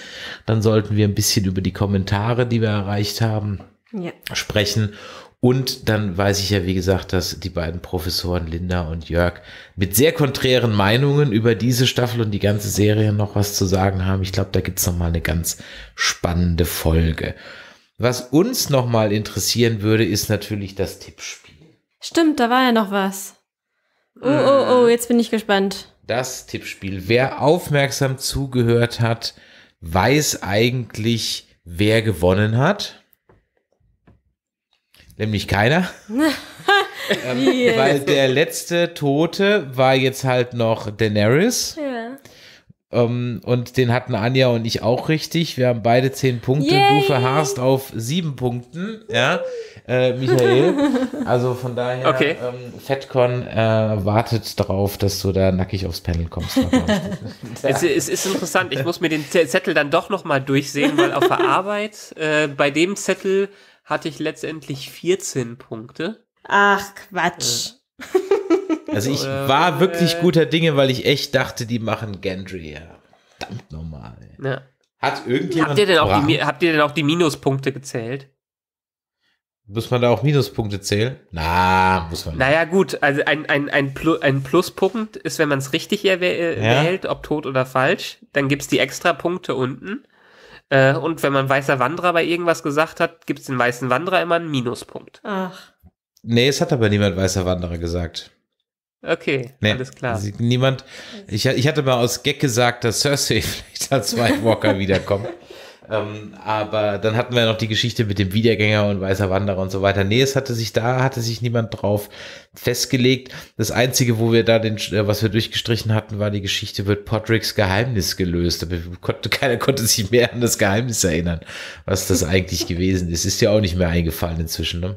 Dann sollten wir ein bisschen über die Kommentare, die wir erreicht haben, ja. sprechen. Und dann weiß ich ja, wie gesagt, dass die beiden Professoren Linda und Jörg mit sehr konträren Meinungen über diese Staffel und die ganze Serie noch was zu sagen haben. Ich glaube, da gibt's noch mal eine ganz spannende Folge. Was uns nochmal interessieren würde, ist natürlich das Tippspiel. Stimmt, da war ja noch was. Oh, oh, oh, äh, jetzt bin ich gespannt. Das Tippspiel. Wer aufmerksam zugehört hat, weiß eigentlich, wer gewonnen hat. Nämlich keiner. ähm, weil der letzte Tote war jetzt halt noch Daenerys. Ja. Um, ähm, und den hatten Anja und ich auch richtig. Wir haben beide zehn Punkte. Yay. Du verharrst auf sieben Punkten. Ja äh, Michael. also von daher, okay. ähm, FedCon äh, wartet darauf, dass du da nackig aufs Panel kommst. es, es, ist interessant, ich muss mir den Zettel dann doch nochmal durchsehen, weil auf der Arbeit äh, bei dem Zettel hatte ich letztendlich 14 Punkte. Ach, Quatsch. Äh. Also ich äh, war wirklich äh. guter Dinge, weil ich echt dachte, die machen Gendry. Verdammt normal. Ja. Hat irgendjemand. Habt ihr, denn auch die, habt ihr denn auch die Minuspunkte gezählt? Muss man da auch Minuspunkte zählen? Na, muss man. Naja, gut, also ein, ein, ein, Pl ein Pluspunkt ist, wenn man es richtig erwählt, äh, ja. ob tot oder falsch. Dann gibt es die extra Punkte unten. Äh, und wenn man weißer Wanderer bei irgendwas gesagt hat, gibt es den weißen Wanderer immer einen Minuspunkt. Ach. Nee, es hat aber niemand weißer Wanderer gesagt. Okay, nee, alles klar. Niemand. Ich, ich hatte mal aus Gag gesagt, dass Cersei vielleicht als White Walker wiederkommt. Ähm, aber dann hatten wir noch die Geschichte mit dem Wiedergänger und weißer Wanderer und so weiter. Nee, es hatte sich da, hatte sich niemand drauf festgelegt. Das einzige, wo wir da den, äh, was wir durchgestrichen hatten, war die Geschichte wird Podricks Geheimnis gelöst. Aber konnte, keiner konnte sich mehr an das Geheimnis erinnern, was das eigentlich gewesen ist. Ist ja auch nicht mehr eingefallen inzwischen, ne?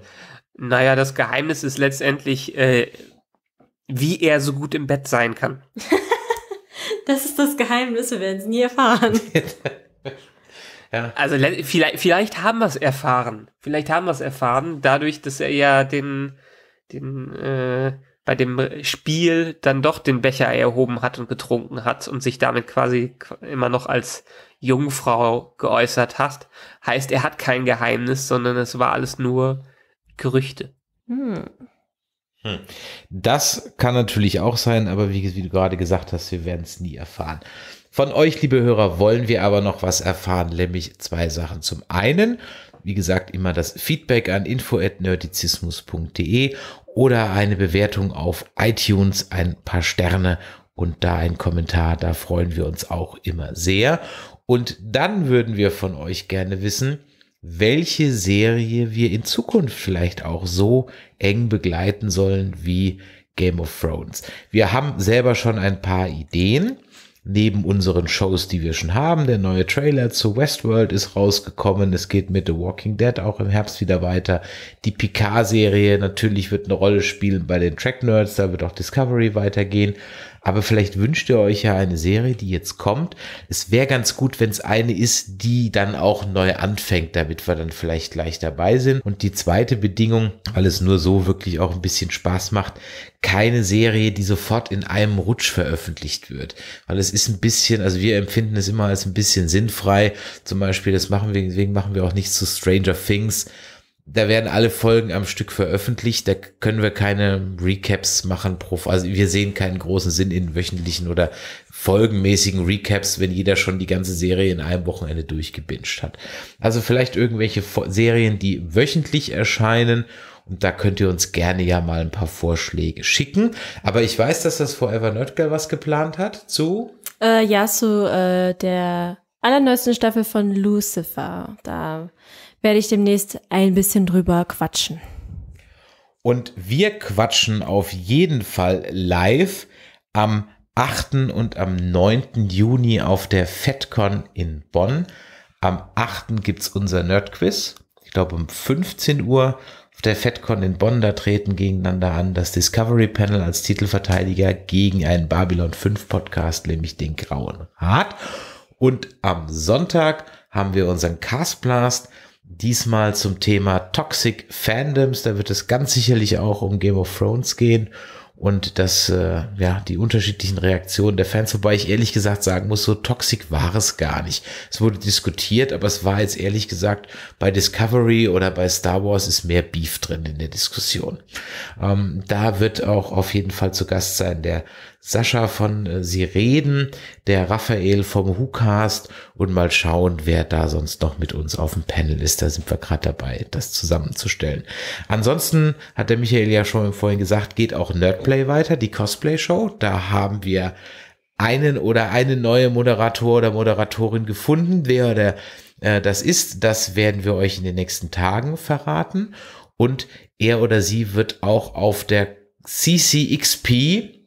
Naja, das Geheimnis ist letztendlich, äh, wie er so gut im Bett sein kann. das ist das Geheimnis, wir werden es nie erfahren. Ja. Also vielleicht, vielleicht haben wir es erfahren. Vielleicht haben wir es erfahren, dadurch, dass er ja den, den, äh, bei dem Spiel dann doch den Becher erhoben hat und getrunken hat und sich damit quasi immer noch als Jungfrau geäußert hat. Heißt, er hat kein Geheimnis, sondern es war alles nur Gerüchte. Hm. hm. Das kann natürlich auch sein, aber wie, wie du gerade gesagt hast, wir werden es nie erfahren. Von euch, liebe Hörer, wollen wir aber noch was erfahren, nämlich zwei Sachen. Zum einen, wie gesagt, immer das Feedback an info.nerdizismus.de oder eine Bewertung auf iTunes, ein paar Sterne und da ein Kommentar. Da freuen wir uns auch immer sehr. Und dann würden wir von euch gerne wissen, welche Serie wir in Zukunft vielleicht auch so eng begleiten sollen wie Game of Thrones. Wir haben selber schon ein paar Ideen neben unseren Shows, die wir schon haben. Der neue Trailer zu Westworld ist rausgekommen. Es geht mit The Walking Dead auch im Herbst wieder weiter. Die Picard-Serie natürlich wird eine Rolle spielen bei den Track Nerds. Da wird auch Discovery weitergehen aber vielleicht wünscht ihr euch ja eine Serie, die jetzt kommt. Es wäre ganz gut, wenn es eine ist, die dann auch neu anfängt, damit wir dann vielleicht gleich dabei sind. Und die zweite Bedingung, weil es nur so wirklich auch ein bisschen Spaß macht, keine Serie, die sofort in einem Rutsch veröffentlicht wird. Weil es ist ein bisschen, also wir empfinden es immer als ein bisschen sinnfrei. Zum Beispiel, das machen wir, deswegen machen wir auch nichts zu Stranger Things, da werden alle Folgen am Stück veröffentlicht. Da können wir keine Recaps machen. Also wir sehen keinen großen Sinn in wöchentlichen oder folgenmäßigen Recaps, wenn jeder schon die ganze Serie in einem Wochenende durchgebinged hat. Also vielleicht irgendwelche Serien, die wöchentlich erscheinen. Und da könnt ihr uns gerne ja mal ein paar Vorschläge schicken. Aber ich weiß, dass das Forever Nerd Girl was geplant hat zu? Äh, ja, zu äh, der allerneuesten Staffel von Lucifer. Da werde ich demnächst ein bisschen drüber quatschen. Und wir quatschen auf jeden Fall live am 8. und am 9. Juni auf der FedCon in Bonn. Am 8. gibt es unser Nerdquiz. Ich glaube um 15 Uhr auf der FedCon in Bonn. Da treten gegeneinander an das Discovery Panel als Titelverteidiger gegen einen Babylon 5 Podcast, nämlich den Grauen Rat. Und am Sonntag haben wir unseren Cast Blast Diesmal zum Thema Toxic Fandoms. Da wird es ganz sicherlich auch um Game of Thrones gehen und das, äh, ja, die unterschiedlichen Reaktionen der Fans, wobei ich ehrlich gesagt sagen muss, so toxic war es gar nicht. Es wurde diskutiert, aber es war jetzt ehrlich gesagt bei Discovery oder bei Star Wars ist mehr Beef drin in der Diskussion. Ähm, da wird auch auf jeden Fall zu Gast sein der Sascha von äh, Sie reden, der Raphael vom WhoCast und mal schauen, wer da sonst noch mit uns auf dem Panel ist. Da sind wir gerade dabei, das zusammenzustellen. Ansonsten hat der Michael ja schon vorhin gesagt, geht auch Nerdplay weiter, die Cosplay-Show. Da haben wir einen oder eine neue Moderator oder Moderatorin gefunden. Wer der, äh, das ist, das werden wir euch in den nächsten Tagen verraten. Und er oder sie wird auch auf der CCXP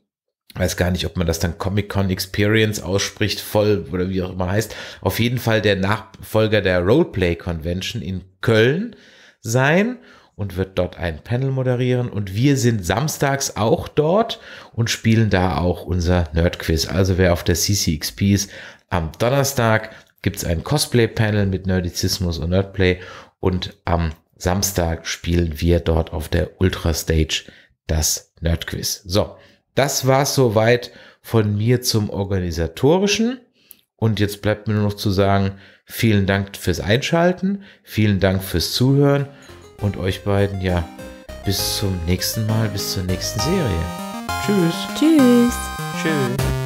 weiß gar nicht, ob man das dann Comic-Con Experience ausspricht, voll oder wie auch immer heißt, auf jeden Fall der Nachfolger der Roleplay Convention in Köln sein und wird dort ein Panel moderieren. Und wir sind samstags auch dort und spielen da auch unser Nerd-Quiz. Also wer auf der CCXP ist, am Donnerstag gibt es ein Cosplay-Panel mit Nerdizismus und Nerdplay und am Samstag spielen wir dort auf der Ultra Stage das Nerd-Quiz. So, das war es soweit von mir zum Organisatorischen. Und jetzt bleibt mir nur noch zu sagen, vielen Dank fürs Einschalten, vielen Dank fürs Zuhören und euch beiden ja bis zum nächsten Mal, bis zur nächsten Serie. Tschüss. Tschüss. Tschüss.